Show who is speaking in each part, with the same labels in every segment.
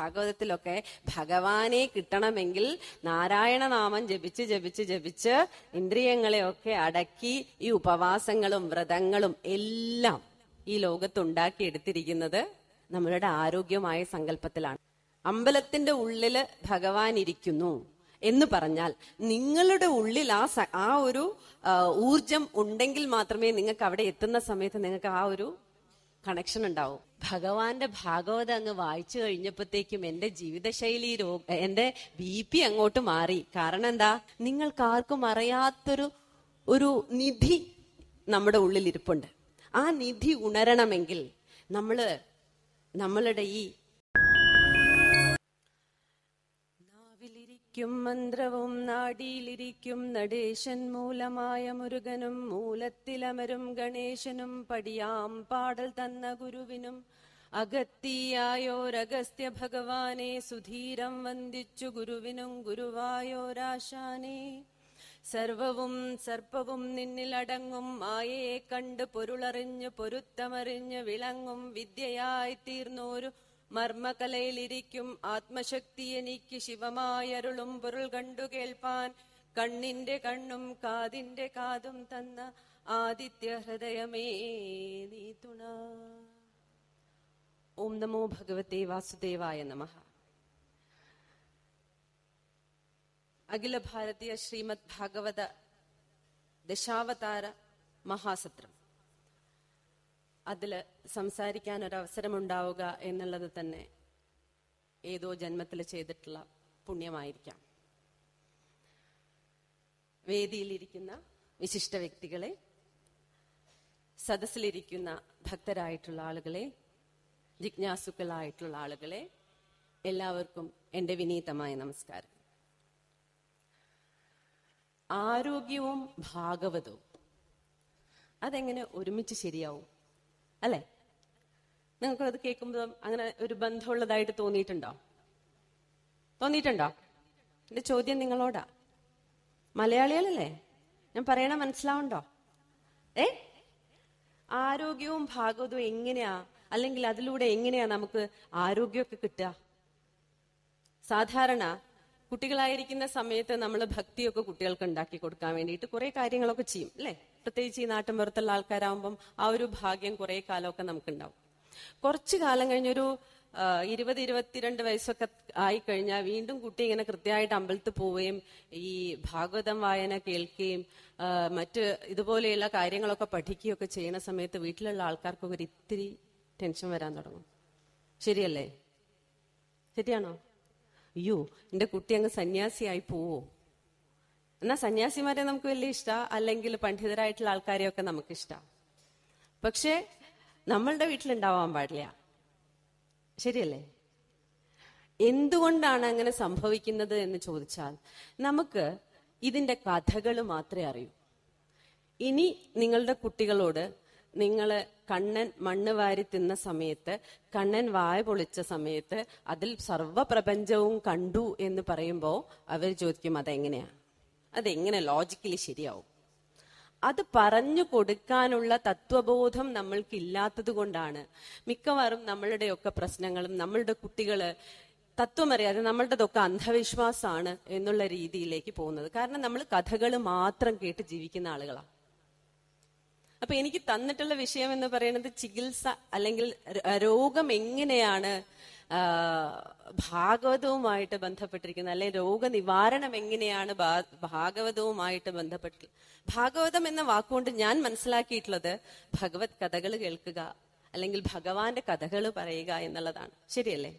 Speaker 1: ഭാഗവതത്തിലൊക്കെ ഭഗവാനെ കിട്ടണമെങ്കിൽ നാരായണ നാമം ജപിച്ച് ജപിച്ച് ജപിച്ച് ഇന്ദ്രിയങ്ങളെയൊക്കെ അടക്കി ഈ ഉപവാസങ്ങളും വ്രതങ്ങളും എല്ലാം ഈ ലോകത്തുണ്ടാക്കിയെടുത്തിരിക്കുന്നത് നമ്മളുടെ ആരോഗ്യമായ സങ്കല്പത്തിലാണ് അമ്പലത്തിന്റെ ഉള്ളില് ഭഗവാൻ ഇരിക്കുന്നു എന്ന് പറഞ്ഞാൽ നിങ്ങളുടെ ഉള്ളിൽ ആ ആ ഒരു ഊർജം ഉണ്ടെങ്കിൽ മാത്രമേ നിങ്ങൾക്ക് അവിടെ എത്തുന്ന സമയത്ത് നിങ്ങൾക്ക് ആ ഒരു കണക്ഷൻ ഉണ്ടാവും ഭഗവാന്റെ ഭാഗവത അങ്ങ് വായിച്ചു കഴിഞ്ഞപ്പോഴത്തേക്കും എന്റെ ജീവിതശൈലി രോഗ എന്റെ ബി പി അങ്ങോട്ട് മാറി കാരണം എന്താ നിങ്ങൾക്ക് ആർക്കും അറിയാത്തൊരു ഒരു നിധി നമ്മുടെ ഉള്ളിൽ ഇരിപ്പുണ്ട് ആ നിധി ഉണരണമെങ്കിൽ നമ്മൾ നമ്മളുടെ ഈ ും മന്ത്രവും നാടിയിലിരിക്കും നടേശൻ മൂലമായ മുരുകനും മൂലത്തിലമരും ഗണേശനും പടിയാം പാടൽ തന്ന ഗുരുവിനും അഗത്തിയായോരഗസ്ത്യ ഭഗവാനെ സുധീരം വന്ദിച്ചു ഗുരുവിനും ഗുരുവായോരാശാനെ സർവവും സർപ്പവും നിന്നിൽ അടങ്ങും മായയെ കണ്ട് പൊരുളറിഞ്ഞ് പൊരുത്തമറിഞ്ഞ് വിളങ്ങും വിദ്യയായി തീർന്നോരു മർമ്മകലയിലിരിക്കും ആത്മശക്തി എനിക്ക് ശിവമായരുളും പൊരുൾ കണ്ടു കേൾപ്പാൻ കണ്ണിന്റെ കണ്ണും കാതിന്റെ കാതും തന്ന ആദിത്യ ഹൃദയമേ നീ തുണ ഓം നമോ ഭഗവത്തെ വാസുദേവായ നമ അഖില ഭാരതീയ ശ്രീമദ് ഭാഗവത ദശാവതാര മഹാസത്രം അതിൽ സംസാരിക്കാൻ ഒരവസരമുണ്ടാവുക എന്നുള്ളത് തന്നെ ഏതോ ജന്മത്തിൽ ചെയ്തിട്ടുള്ള പുണ്യമായിരിക്കാം വേദിയിലിരിക്കുന്ന വിശിഷ്ട വ്യക്തികളെ സദസ്സിലിരിക്കുന്ന ഭക്തരായിട്ടുള്ള ആളുകളെ ജിജ്ഞാസുക്കളായിട്ടുള്ള ആളുകളെ എല്ലാവർക്കും എൻ്റെ വിനീതമായ നമസ്കാരം ആരോഗ്യവും ഭാഗവതവും അതെങ്ങനെ ഒരുമിച്ച് ശരിയാവും അല്ലേ നിങ്ങൾക്ക് അത് കേൾക്കുമ്പോൾ അങ്ങനെ ഒരു ബന്ധമുള്ളതായിട്ട് തോന്നിയിട്ടുണ്ടോ തോന്നിയിട്ടുണ്ടോ എന്റെ ചോദ്യം നിങ്ങളോടാ മലയാളികളല്ലേ ഞാൻ പറയണ മനസ്സിലാവുണ്ടോ ഏ ആരോഗ്യവും ഭാഗവതവും എങ്ങനെയാ അല്ലെങ്കിൽ അതിലൂടെ എങ്ങനെയാ നമുക്ക് ആരോഗ്യമൊക്കെ കിട്ടുക സാധാരണ കുട്ടികളായിരിക്കുന്ന സമയത്ത് നമ്മൾ ഭക്തിയൊക്കെ കുട്ടികൾക്ക് ഉണ്ടാക്കി കൊടുക്കാൻ വേണ്ടിയിട്ട് കുറെ കാര്യങ്ങളൊക്കെ ചെയ്യും അല്ലേ പ്രത്യേകിച്ച് ഈ പുറത്തുള്ള ആൾക്കാരാകുമ്പം ആ ഒരു ഭാഗ്യം കുറെ കാലമൊക്കെ നമുക്കുണ്ടാവും കുറച്ചു കാലം കഴിഞ്ഞൊരു ഇരുപത് ഇരുപത്തിരണ്ട് വയസ്സൊക്കെ ആയിക്കഴിഞ്ഞാൽ വീണ്ടും കുട്ടി ഇങ്ങനെ കൃത്യമായിട്ട് അമ്പലത്തിൽ പോവുകയും ഈ ഭാഗവതം വായന കേൾക്കുകയും മറ്റ് ഇതുപോലെയുള്ള കാര്യങ്ങളൊക്കെ പഠിക്കുകയൊക്കെ ചെയ്യുന്ന സമയത്ത് വീട്ടിലുള്ള ആൾക്കാർക്കൊക്കെ ഒരു ഇത്തിരി ടെൻഷൻ വരാൻ തുടങ്ങും ശരിയല്ലേ ശരിയാണോ അയ്യോ എൻ്റെ കുട്ടി അങ്ങ് സന്യാസിയായി പോവോ എന്നാ സന്യാസിമാരെ നമുക്ക് വലിയ ഇഷ്ടമാണ് അല്ലെങ്കിൽ പണ്ഡിതരായിട്ടുള്ള ആൾക്കാരെയൊക്കെ നമുക്ക് ഇഷ്ടമാണ് പക്ഷേ നമ്മളുടെ വീട്ടിലുണ്ടാവാൻ പാടില്ല ശരിയല്ലേ എന്തുകൊണ്ടാണ് അങ്ങനെ സംഭവിക്കുന്നത് എന്ന് ചോദിച്ചാൽ നമുക്ക് ഇതിന്റെ കഥകൾ മാത്രമേ അറിയൂ ഇനി നിങ്ങളുടെ കുട്ടികളോട് നിങ്ങൾ കണ്ണൻ മണ്ണ് വാരി തിന്ന സമയത്ത് കണ്ണൻ വായ പൊളിച്ച സമയത്ത് അതിൽ സർവ്വപ്രപഞ്ചവും കണ്ടു എന്ന് പറയുമ്പോൾ അവർ ചോദിക്കും അതെങ്ങനെയാണ് അതെങ്ങനെ ലോജിക്കലി ശരിയാവും അത് പറഞ്ഞു കൊടുക്കാനുള്ള തത്വബോധം നമ്മൾക്ക് ഇല്ലാത്തത് കൊണ്ടാണ് മിക്കവാറും നമ്മളുടെയൊക്കെ പ്രശ്നങ്ങളും നമ്മളുടെ കുട്ടികള് തത്വമറിയാതെ നമ്മളുടെതൊക്കെ അന്ധവിശ്വാസമാണ് എന്നുള്ള രീതിയിലേക്ക് പോകുന്നത് കാരണം നമ്മൾ കഥകൾ മാത്രം കേട്ട് ജീവിക്കുന്ന ആളുകളാണ് അപ്പൊ എനിക്ക് തന്നിട്ടുള്ള വിഷയം എന്ന് പറയുന്നത് ചികിത്സ അല്ലെങ്കിൽ രോഗം എങ്ങനെയാണ് ഭാഗവതവുമായിട്ട് ബന്ധപ്പെട്ടിരിക്കുന്ന അല്ലെ രോഗനിവാരണം എങ്ങനെയാണ് ഭാഗവതവുമായിട്ട് ബന്ധപ്പെട്ട് ഭാഗവതം എന്ന വാക്കുകൊണ്ട് ഞാൻ മനസ്സിലാക്കിയിട്ടുള്ളത് ഭഗവത് കഥകൾ കേൾക്കുക അല്ലെങ്കിൽ ഭഗവാന്റെ കഥകൾ പറയുക എന്നുള്ളതാണ് ശരിയല്ലേ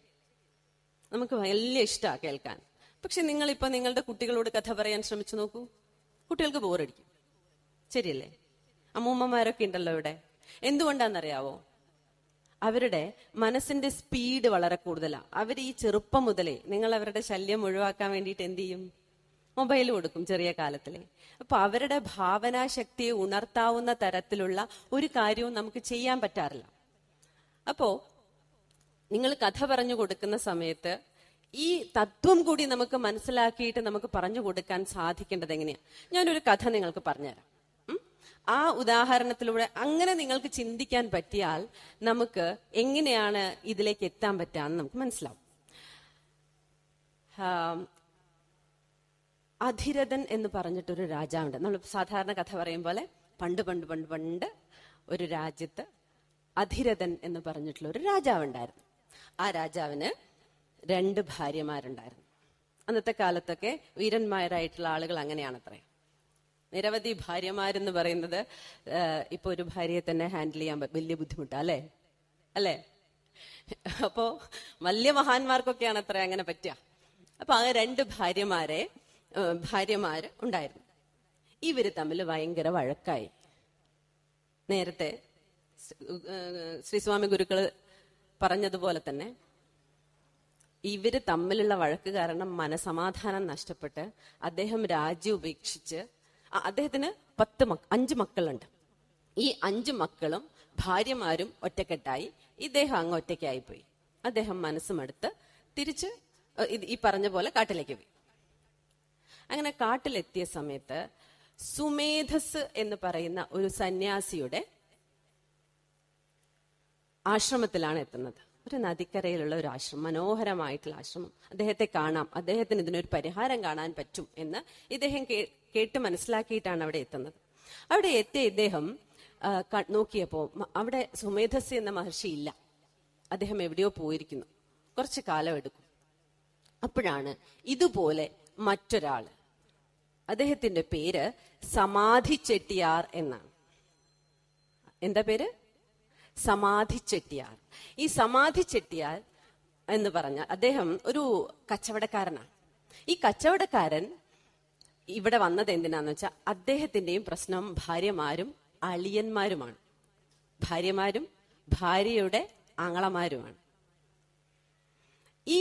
Speaker 1: നമുക്ക് വലിയ ഇഷ്ടാ കേൾക്കാൻ പക്ഷെ നിങ്ങൾ ഇപ്പൊ നിങ്ങളുടെ കുട്ടികളോട് കഥ പറയാൻ ശ്രമിച്ചു നോക്കൂ കുട്ടികൾക്ക് ബോറടിക്കും ശരിയല്ലേ അമ്മൂമ്മമാരൊക്കെ ഉണ്ടല്ലോ ഇവിടെ എന്തുകൊണ്ടാണെന്നറിയാവോ അവരുടെ മനസ്സിന്റെ സ്പീഡ് വളരെ കൂടുതലാണ് അവർ ഈ ചെറുപ്പം മുതലേ നിങ്ങൾ അവരുടെ ശല്യം ഒഴിവാക്കാൻ വേണ്ടിയിട്ട് എന്ത് ചെയ്യും മൊബൈൽ കൊടുക്കും ചെറിയ കാലത്തിലെ അപ്പൊ അവരുടെ ഭാവനാശക്തിയെ ഉണർത്താവുന്ന തരത്തിലുള്ള ഒരു കാര്യവും നമുക്ക് ചെയ്യാൻ പറ്റാറില്ല അപ്പോ നിങ്ങൾ കഥ പറഞ്ഞു കൊടുക്കുന്ന സമയത്ത് ഈ തത്വം കൂടി നമുക്ക് മനസ്സിലാക്കിയിട്ട് നമുക്ക് പറഞ്ഞു കൊടുക്കാൻ സാധിക്കേണ്ടത് എങ്ങനെയാണ് ഞാനൊരു കഥ നിങ്ങൾക്ക് പറഞ്ഞുതരാം ആ ഉദാഹരണത്തിലൂടെ അങ്ങനെ നിങ്ങൾക്ക് ചിന്തിക്കാൻ പറ്റിയാൽ നമുക്ക് എങ്ങനെയാണ് ഇതിലേക്ക് എത്താൻ പറ്റാന്ന് നമുക്ക് മനസ്സിലാവും അധിരഥൻ എന്ന് പറഞ്ഞിട്ടൊരു രാജാവുണ്ട് നമ്മൾ സാധാരണ കഥ പറയും പോലെ പണ്ട് പണ്ട് പണ്ട് പണ്ട് ഒരു രാജ്യത്ത് അധിരഥൻ എന്ന് പറഞ്ഞിട്ടുള്ള ഒരു രാജാവുണ്ടായിരുന്നു ആ രാജാവിന് രണ്ട് ഭാര്യമാരുണ്ടായിരുന്നു അന്നത്തെ കാലത്തൊക്കെ വീരന്മാരായിട്ടുള്ള ആളുകൾ അങ്ങനെയാണത്രേ നിരവധി ഭാര്യമാരെന്ന് പറയുന്നത് ഇപ്പൊ ഒരു ഭാര്യയെ തന്നെ ഹാൻഡിൽ ചെയ്യാൻ വലിയ ബുദ്ധിമുട്ടാ അല്ലേ അല്ലേ അപ്പോ വലിയ മഹാന്മാർക്കൊക്കെയാണ് അത്ര അങ്ങനെ പറ്റുക അപ്പൊ ആ രണ്ട് ഭാര്യമാരെ ഭാര്യമാര് ഉണ്ടായിരുന്നു ഇവര് തമ്മിൽ ഭയങ്കര വഴക്കായി നേരത്തെ ശ്രീസ്വാമി ഗുരുക്കള് പറഞ്ഞതുപോലെ തന്നെ ഇവര് തമ്മിലുള്ള വഴക്ക് കാരണം മനസമാധാനം നഷ്ടപ്പെട്ട് അദ്ദേഹം രാജ്യം ഉപേക്ഷിച്ച് അദ്ദേഹത്തിന് പത്ത് മക്ക അഞ്ച് മക്കളുണ്ട് ഈ അഞ്ച് മക്കളും ഭാര്യമാരും ഒറ്റക്കെട്ടായി ഇദ്ദേഹം അങ്ങ് ഒറ്റയ്ക്കായിപ്പോയി പോയി അദ്ദേഹം മനസ്സുമെടുത്ത് തിരിച്ച് ഈ പറഞ്ഞ പോലെ കാട്ടിലേക്ക് പോയി അങ്ങനെ കാട്ടിലെത്തിയ സമയത്ത് സുമേധസ് എന്ന് പറയുന്ന ഒരു സന്യാസിയുടെ ആശ്രമത്തിലാണ് എത്തുന്നത് ഒരു നദിക്കരയിലുള്ള ഒരു ആശ്രമം മനോഹരമായിട്ടുള്ള ആശ്രമം അദ്ദേഹത്തെ കാണാം അദ്ദേഹത്തിന് ഇതിനൊരു പരിഹാരം കാണാൻ പറ്റും എന്ന് ഇദ്ദേഹം കേട്ട് മനസ്സിലാക്കിയിട്ടാണ് അവിടെ എത്തുന്നത് അവിടെ എത്തിയ ഇദ്ദേഹം നോക്കിയപ്പോൾ അവിടെ സുമേധസ് എന്ന മഹർഷി ഇല്ല അദ്ദേഹം എവിടെയോ പോയിരിക്കുന്നു കുറച്ച് കാലം എടുക്കും അപ്പോഴാണ് ഇതുപോലെ മറ്റൊരാൾ അദ്ദേഹത്തിന്റെ പേര് സമാധി ചെട്ടിയാർ എന്നാണ് എന്താ പേര് സമാധി ചെട്ടിയാർ ഈ സമാധി ചെട്ടിയാർ എന്ന് പറഞ്ഞാൽ അദ്ദേഹം ഒരു കച്ചവടക്കാരനാണ് ഈ കച്ചവടക്കാരൻ ഇവിടെ വന്നത് എന്തിനാന്ന് വെച്ചാൽ അദ്ദേഹത്തിന്റെയും പ്രശ്നം ഭാര്യമാരും അളിയന്മാരുമാണ് ഭാര്യമാരും ഭാര്യയുടെ ആങ്ങളമാരുമാണ് ഈ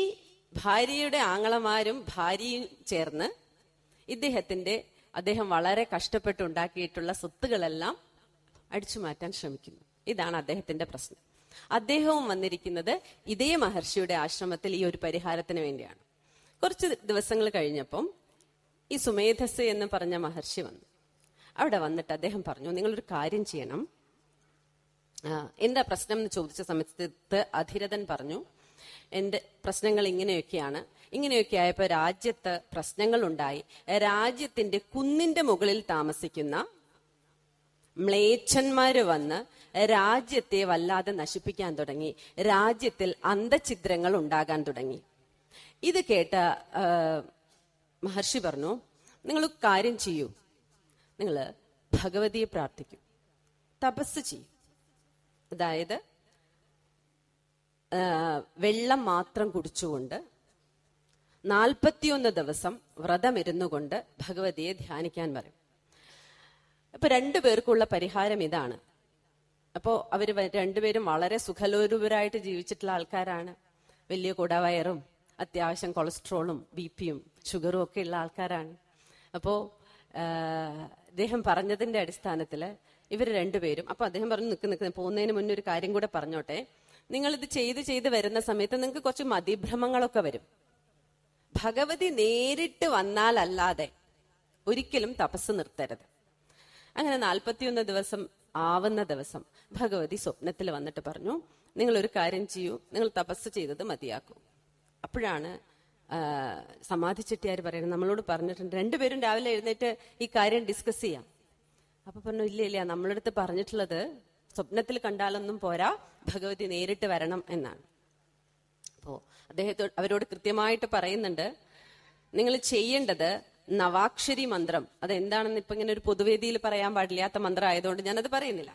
Speaker 1: ഭാര്യയുടെ ആങ്ങളമാരും ഭാര്യയും ചേർന്ന് ഇദ്ദേഹത്തിന്റെ അദ്ദേഹം വളരെ കഷ്ടപ്പെട്ടുണ്ടാക്കിയിട്ടുള്ള സ്വത്തുകളെല്ലാം അടിച്ചു മാറ്റാൻ ശ്രമിക്കുന്നു ഇതാണ് അദ്ദേഹത്തിന്റെ പ്രശ്നം അദ്ദേഹവും വന്നിരിക്കുന്നത് ഇതേ മഹർഷിയുടെ ആശ്രമത്തിൽ ഈ ഒരു പരിഹാരത്തിന് വേണ്ടിയാണ് കുറച്ച് ദിവസങ്ങൾ കഴിഞ്ഞപ്പം ഈ സുമേധസ് എന്ന് പറഞ്ഞ മഹർഷി വന്നു അവിടെ വന്നിട്ട് അദ്ദേഹം പറഞ്ഞു നിങ്ങളൊരു കാര്യം ചെയ്യണം എന്താ പ്രശ്നം എന്ന് ചോദിച്ച സമയത്ത് അധിരഥൻ പറഞ്ഞു എൻ്റെ പ്രശ്നങ്ങൾ ഇങ്ങനെയൊക്കെയാണ് ഇങ്ങനെയൊക്കെ ആയപ്പോൾ രാജ്യത്ത് പ്രശ്നങ്ങൾ ഉണ്ടായി രാജ്യത്തിന്റെ കുന്നിന്റെ മുകളിൽ താമസിക്കുന്ന മ്ലേച്ഛന്മാര് വന്ന് രാജ്യത്തെ വല്ലാതെ നശിപ്പിക്കാൻ തുടങ്ങി രാജ്യത്തിൽ അന്തഛിദ്രങ്ങൾ ഉണ്ടാകാൻ തുടങ്ങി ഇത് കേട്ട മഹർഷി പറഞ്ഞു നിങ്ങൾ കാര്യം ചെയ്യൂ നിങ്ങൾ ഭഗവതിയെ പ്രാർത്ഥിക്കും തപസ് ചെയ്യും അതായത് വെള്ളം മാത്രം കുടിച്ചുകൊണ്ട് നാൽപ്പത്തിയൊന്ന് ദിവസം വ്രതമിരുന്നു കൊണ്ട് ഭഗവതിയെ ധ്യാനിക്കാൻ പറയും അപ്പൊ രണ്ടുപേർക്കുള്ള പരിഹാരം ഇതാണ് അപ്പോൾ അവർ രണ്ടുപേരും വളരെ സുഖലോരൂപരായിട്ട് ജീവിച്ചിട്ടുള്ള ആൾക്കാരാണ് വലിയ കുടവയറും അത്യാവശ്യം കൊളസ്ട്രോളും ബി പിയും ഷുഗറും ഒക്കെ ഉള്ള ആൾക്കാരാണ് അപ്പോൾ അദ്ദേഹം പറഞ്ഞതിന്റെ അടിസ്ഥാനത്തിൽ ഇവർ രണ്ടുപേരും അപ്പോൾ അദ്ദേഹം പറഞ്ഞു നിൽക്കുന്ന നിൽക്കുന്ന പോകുന്നതിന് മുന്നേ ഒരു കാര്യം കൂടെ പറഞ്ഞോട്ടെ നിങ്ങളിത് ചെയ്ത് ചെയ്ത് വരുന്ന സമയത്ത് നിങ്ങൾക്ക് കുറച്ച് മതിഭ്രമങ്ങളൊക്കെ വരും ഭഗവതി നേരിട്ട് വന്നാലല്ലാതെ ഒരിക്കലും തപസ് നിർത്തരുത് അങ്ങനെ നാൽപ്പത്തിയൊന്ന് ദിവസം ആവുന്ന ദിവസം ഭഗവതി സ്വപ്നത്തിൽ വന്നിട്ട് പറഞ്ഞു നിങ്ങൾ ഒരു കാര്യം ചെയ്യൂ നിങ്ങൾ തപസ് ചെയ്തത് മതിയാക്കൂ അപ്പോഴാണ് സമാധിച്ചിട്ടിയാർ ചെട്ടിയാർ പറയുന്നത് നമ്മളോട് പറഞ്ഞിട്ടുണ്ട് രണ്ടുപേരും രാവിലെ എഴുന്നേറ്റ് ഈ കാര്യം ഡിസ്കസ് ചെയ്യാം അപ്പൊ പറഞ്ഞു ഇല്ല ഇല്ല നമ്മളടുത്ത് പറഞ്ഞിട്ടുള്ളത് സ്വപ്നത്തിൽ കണ്ടാലൊന്നും പോരാ ഭഗവതി നേരിട്ട് വരണം എന്നാണ് അപ്പോ അദ്ദേഹത്തോ അവരോട് കൃത്യമായിട്ട് പറയുന്നുണ്ട് നിങ്ങൾ ചെയ്യേണ്ടത് നവാക്ഷരി മന്ത്രം അതെന്താണെന്ന് ഇപ്പൊ ഇങ്ങനെ ഒരു പൊതുവേദിയിൽ പറയാൻ പാടില്ലാത്ത മന്ത്രം ആയതുകൊണ്ട് ഞാനത് പറയുന്നില്ല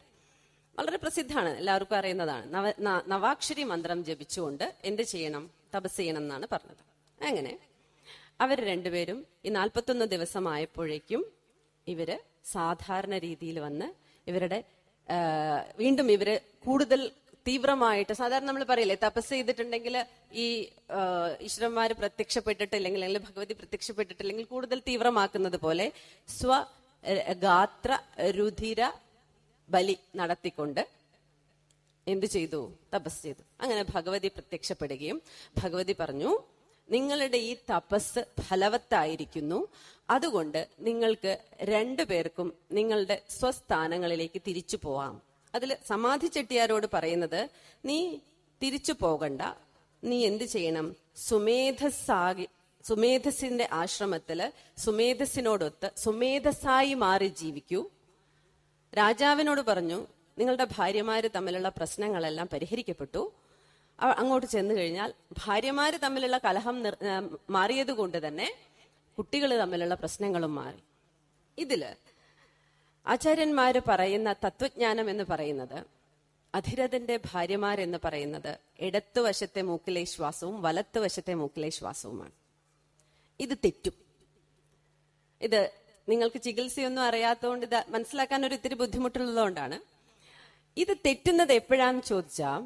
Speaker 1: വളരെ പ്രസിദ്ധമാണ് എല്ലാവർക്കും അറിയുന്നതാണ് നവ നവാക്ഷരി മന്ത്രം ജപിച്ചുകൊണ്ട് എന്ത് ചെയ്യണം തപസ് ചെയ്യണം എന്നാണ് പറഞ്ഞത് അങ്ങനെ അവർ രണ്ടുപേരും ഈ നാൽപ്പത്തൊന്ന് ദിവസമായപ്പോഴേക്കും ഇവര് സാധാരണ രീതിയിൽ വന്ന് ഇവരുടെ വീണ്ടും ഇവര് കൂടുതൽ തീവ്രമായിട്ട് സാധാരണ നമ്മൾ പറയില്ലേ തപസ് ചെയ്തിട്ടുണ്ടെങ്കിൽ ഈ ഈശ്വരന്മാര് പ്രത്യക്ഷപ്പെട്ടിട്ടില്ലെങ്കിൽ അല്ലെങ്കിൽ ഭഗവതി പ്രത്യക്ഷപ്പെട്ടിട്ടില്ലെങ്കിൽ കൂടുതൽ തീവ്രമാക്കുന്നത് പോലെ സ്വ ഗാത്ര രുധിര ബലി നടത്തിക്കൊണ്ട് എന്തു ചെയ്തു തപസ് ചെയ്തു അങ്ങനെ ഭഗവതി പ്രത്യക്ഷപ്പെടുകയും ഭഗവതി പറഞ്ഞു നിങ്ങളുടെ ഈ തപസ് ഫലവത്തായിരിക്കുന്നു അതുകൊണ്ട് നിങ്ങൾക്ക് രണ്ടുപേർക്കും നിങ്ങളുടെ സ്വസ്ഥാനങ്ങളിലേക്ക് തിരിച്ചു പോവാം അതിൽ സമാധി ചെട്ടിയാരോട് പറയുന്നത് നീ തിരിച്ചു പോകണ്ട നീ എന്ത് ചെയ്യണം സുമേധസാകി സുമേധസിന്റെ ആശ്രമത്തില് സുമേധസിനോടൊത്ത് സുമേധസായി മാറി ജീവിക്കൂ രാജാവിനോട് പറഞ്ഞു നിങ്ങളുടെ ഭാര്യമാര് തമ്മിലുള്ള പ്രശ്നങ്ങളെല്ലാം പരിഹരിക്കപ്പെട്ടു അങ്ങോട്ട് ചെന്നു കഴിഞ്ഞാൽ ഭാര്യമാര് തമ്മിലുള്ള കലഹം മാറിയത് കൊണ്ട് തന്നെ കുട്ടികൾ തമ്മിലുള്ള പ്രശ്നങ്ങളും മാറി ഇതില് ആചാര്യന്മാര് പറയുന്ന തത്വജ്ഞാനം എന്ന് പറയുന്നത് അധിരഥന്റെ ഭാര്യമാരെന്ന് പറയുന്നത് ഇടത്തു വശത്തെ മൂക്കിലെ ശ്വാസവും വലത്തു വശത്തെ മൂക്കിലെ ശ്വാസവുമാണ് ഇത് തെറ്റും ഇത് നിങ്ങൾക്ക് ചികിത്സയൊന്നും അറിയാത്തതുകൊണ്ട് ഇത് മനസ്സിലാക്കാൻ ഒരു ഇത്തിരി ബുദ്ധിമുട്ടുള്ളതുകൊണ്ടാണ് ഇത് തെറ്റുന്നത് എപ്പോഴാന്ന് ചോദിച്ചാൽ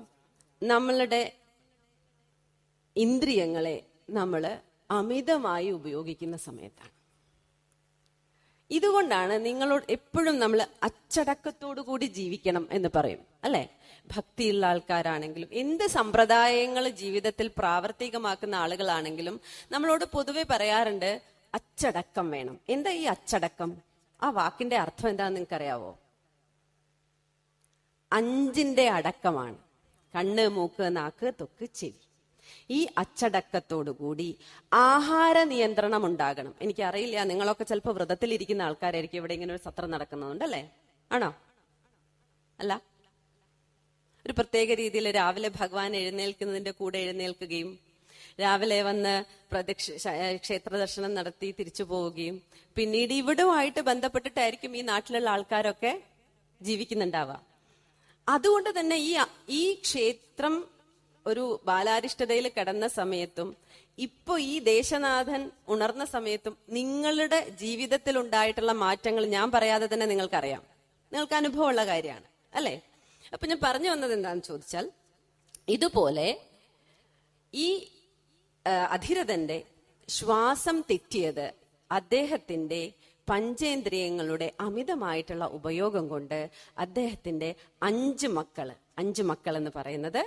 Speaker 1: നമ്മളുടെ ഇന്ദ്രിയങ്ങളെ നമ്മൾ അമിതമായി ഉപയോഗിക്കുന്ന സമയത്താണ് ഇതുകൊണ്ടാണ് നിങ്ങളോട് എപ്പോഴും നമ്മൾ അച്ചടക്കത്തോടു കൂടി ജീവിക്കണം എന്ന് പറയും അല്ലെ ഭക്തിയുള്ള ആൾക്കാരാണെങ്കിലും എന്ത് സമ്പ്രദായങ്ങൾ ജീവിതത്തിൽ പ്രാവർത്തികമാക്കുന്ന ആളുകളാണെങ്കിലും നമ്മളോട് പൊതുവെ പറയാറുണ്ട് അച്ചടക്കം വേണം എന്താ ഈ അച്ചടക്കം ആ വാക്കിന്റെ അർത്ഥം എന്താണെന്ന് നിങ്ങൾക്കറിയാവോ അഞ്ചിന്റെ അടക്കമാണ് കണ്ണ് മൂക്ക് നാക്ക് തൊക്ക് ചെവി ഈ അച്ചടക്കത്തോടുകൂടി ആഹാര നിയന്ത്രണം ഉണ്ടാകണം എനിക്കറിയില്ല നിങ്ങളൊക്കെ ചിലപ്പോൾ ഇരിക്കുന്ന ആൾക്കാരായിരിക്കും ഇവിടെ ഇങ്ങനെ ഒരു സത്രം നടക്കുന്നുണ്ട് അല്ലേ ആണോ അല്ല ഒരു പ്രത്യേക രീതിയിൽ രാവിലെ ഭഗവാൻ എഴുന്നേൽക്കുന്നതിന്റെ കൂടെ എഴുന്നേൽക്കുകയും രാവിലെ വന്ന് പ്രദക്ഷ ക്ഷേത്ര ദർശനം നടത്തി തിരിച്ചു പോവുകയും പിന്നീട് ഇവിടുമായിട്ട് ബന്ധപ്പെട്ടിട്ടായിരിക്കും ഈ നാട്ടിലുള്ള ആൾക്കാരൊക്കെ ജീവിക്കുന്നുണ്ടാവാം അതുകൊണ്ട് തന്നെ ഈ ഈ ക്ഷേത്രം ഒരു ബാലാരിഷ്ടതയിൽ കിടന്ന സമയത്തും ഇപ്പൊ ഈ ദേശനാഥൻ ഉണർന്ന സമയത്തും നിങ്ങളുടെ ജീവിതത്തിൽ ഉണ്ടായിട്ടുള്ള മാറ്റങ്ങൾ ഞാൻ പറയാതെ തന്നെ നിങ്ങൾക്കറിയാം നിങ്ങൾക്ക് അനുഭവമുള്ള കാര്യമാണ് അല്ലെ അപ്പൊ ഞാൻ പറഞ്ഞു വന്നത് എന്താണെന്ന് ചോദിച്ചാൽ ഇതുപോലെ ഈ അധിരഥന്റെ ശ്വാസം തെറ്റിയത് അദ്ദേഹത്തിന്റെ പഞ്ചേന്ദ്രിയങ്ങളുടെ അമിതമായിട്ടുള്ള ഉപയോഗം കൊണ്ട് അദ്ദേഹത്തിന്റെ അഞ്ച് മക്കള് അഞ്ച് മക്കൾ എന്ന് പറയുന്നത്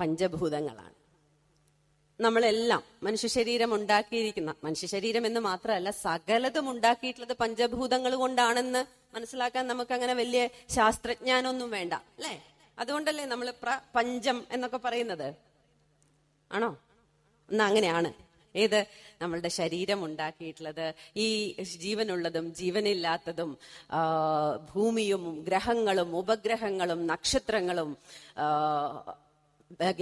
Speaker 1: പഞ്ചഭൂതങ്ങളാണ് നമ്മളെല്ലാം മനുഷ്യ ശരീരം ഉണ്ടാക്കിയിരിക്കുന്ന മനുഷ്യ ശരീരം എന്ന് മാത്രമല്ല സകലതും ഉണ്ടാക്കിയിട്ടുള്ളത് പഞ്ചഭൂതങ്ങൾ കൊണ്ടാണെന്ന് മനസ്സിലാക്കാൻ നമുക്ക് അങ്ങനെ വലിയ ശാസ്ത്രജ്ഞാനൊന്നും വേണ്ട അല്ലെ അതുകൊണ്ടല്ലേ നമ്മൾ പഞ്ചം എന്നൊക്കെ പറയുന്നത് ആണോ എന്നാ അങ്ങനെയാണ് ഏത് നമ്മളുടെ ശരീരം ഉണ്ടാക്കിയിട്ടുള്ളത് ഈ ജീവനുള്ളതും ജീവനില്ലാത്തതും ഭൂമിയും ഗ്രഹങ്ങളും ഉപഗ്രഹങ്ങളും നക്ഷത്രങ്ങളും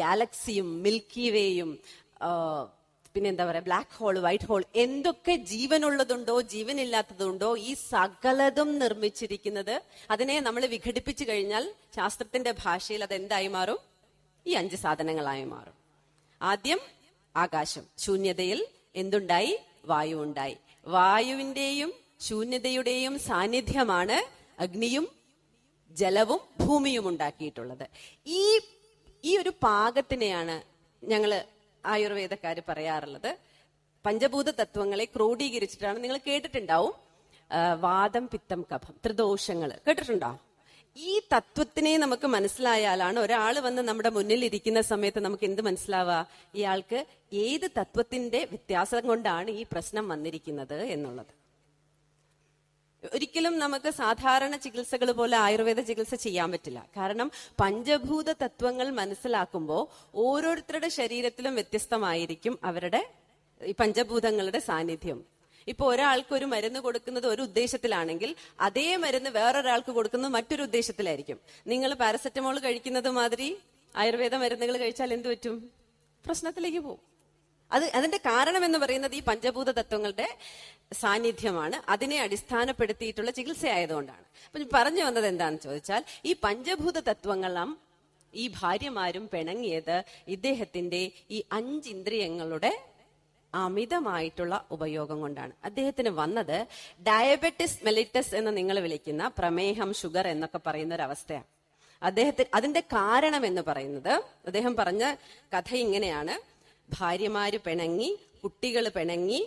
Speaker 1: ഗാലക്സിയും മിൽക്കി വേയും പിന്നെന്താ പറയാ ബ്ലാക്ക് ഹോൾ വൈറ്റ് ഹോൾ എന്തൊക്കെ ജീവനുള്ളതുണ്ടോ ജീവനില്ലാത്തതുണ്ടോ ഈ സകലതും നിർമ്മിച്ചിരിക്കുന്നത് അതിനെ നമ്മൾ വിഘടിപ്പിച്ചു കഴിഞ്ഞാൽ ശാസ്ത്രത്തിന്റെ ഭാഷയിൽ അത് എന്തായി മാറും ഈ അഞ്ച് സാധനങ്ങളായി മാറും ആദ്യം ആകാശം ശൂന്യതയിൽ എന്തുണ്ടായി വായു ഉണ്ടായി വായുവിന്റെയും ശൂന്യതയുടെയും സാന്നിധ്യമാണ് അഗ്നിയും ജലവും ഭൂമിയും ഉണ്ടാക്കിയിട്ടുള്ളത് ഈ ഈ ഒരു പാകത്തിനെയാണ് ഞങ്ങൾ ആയുർവേദക്കാർ പറയാറുള്ളത് പഞ്ചഭൂത തത്വങ്ങളെ ക്രോഡീകരിച്ചിട്ടാണ് നിങ്ങൾ കേട്ടിട്ടുണ്ടാവും വാദം പിത്തം കഫം ത്രിദോഷങ്ങൾ കേട്ടിട്ടുണ്ടോ ഈ തത്വത്തിനെ നമുക്ക് മനസ്സിലായാലാണ് ഒരാൾ വന്ന് നമ്മുടെ മുന്നിൽ ഇരിക്കുന്ന സമയത്ത് നമുക്ക് എന്ത് മനസ്സിലാവുക ഇയാൾക്ക് ഏത് തത്വത്തിന്റെ വ്യത്യാസം കൊണ്ടാണ് ഈ പ്രശ്നം വന്നിരിക്കുന്നത് എന്നുള്ളത് ഒരിക്കലും നമുക്ക് സാധാരണ ചികിത്സകൾ പോലെ ആയുർവേദ ചികിത്സ ചെയ്യാൻ പറ്റില്ല കാരണം പഞ്ചഭൂത തത്വങ്ങൾ മനസ്സിലാക്കുമ്പോൾ ഓരോരുത്തരുടെ ശരീരത്തിലും വ്യത്യസ്തമായിരിക്കും അവരുടെ ഈ പഞ്ചഭൂതങ്ങളുടെ സാന്നിധ്യം ഇപ്പൊ ഒരാൾക്ക് ഒരു മരുന്ന് കൊടുക്കുന്നത് ഒരു ഉദ്ദേശത്തിലാണെങ്കിൽ അതേ മരുന്ന് വേറൊരാൾക്ക് കൊടുക്കുന്നത് മറ്റൊരു ഉദ്ദേശത്തിലായിരിക്കും നിങ്ങൾ പാരസെറ്റമോൾ കഴിക്കുന്നത് മാതിരി ആയുർവേദ മരുന്നുകൾ കഴിച്ചാൽ എന്ത് പറ്റും പ്രശ്നത്തിലേക്ക് പോകും അത് അതിന്റെ കാരണം എന്ന് പറയുന്നത് ഈ പഞ്ചഭൂത തത്വങ്ങളുടെ സാന്നിധ്യമാണ് അതിനെ അടിസ്ഥാനപ്പെടുത്തിയിട്ടുള്ള ചികിത്സയായതുകൊണ്ടാണ് അപ്പൊ പറഞ്ഞു വന്നത് എന്താണെന്ന് ചോദിച്ചാൽ ഈ പഞ്ചഭൂത തത്വങ്ങളും ഈ ഭാര്യമാരും പിണങ്ങിയത് ഇദ്ദേഹത്തിന്റെ ഈ അഞ്ച് ഇന്ദ്രിയങ്ങളുടെ അമിതമായിട്ടുള്ള ഉപയോഗം കൊണ്ടാണ് അദ്ദേഹത്തിന് വന്നത് ഡയബറ്റിസ് മെലിറ്റസ് എന്ന് നിങ്ങൾ വിളിക്കുന്ന പ്രമേഹം ഷുഗർ എന്നൊക്കെ പറയുന്ന ഒരു അവസ്ഥയാണ് അദ്ദേഹത്തിന് അതിന്റെ കാരണം എന്ന് പറയുന്നത് അദ്ദേഹം പറഞ്ഞ കഥ ഇങ്ങനെയാണ് ഭാര്യമാര് പിണങ്ങി കുട്ടികൾ പിണങ്ങി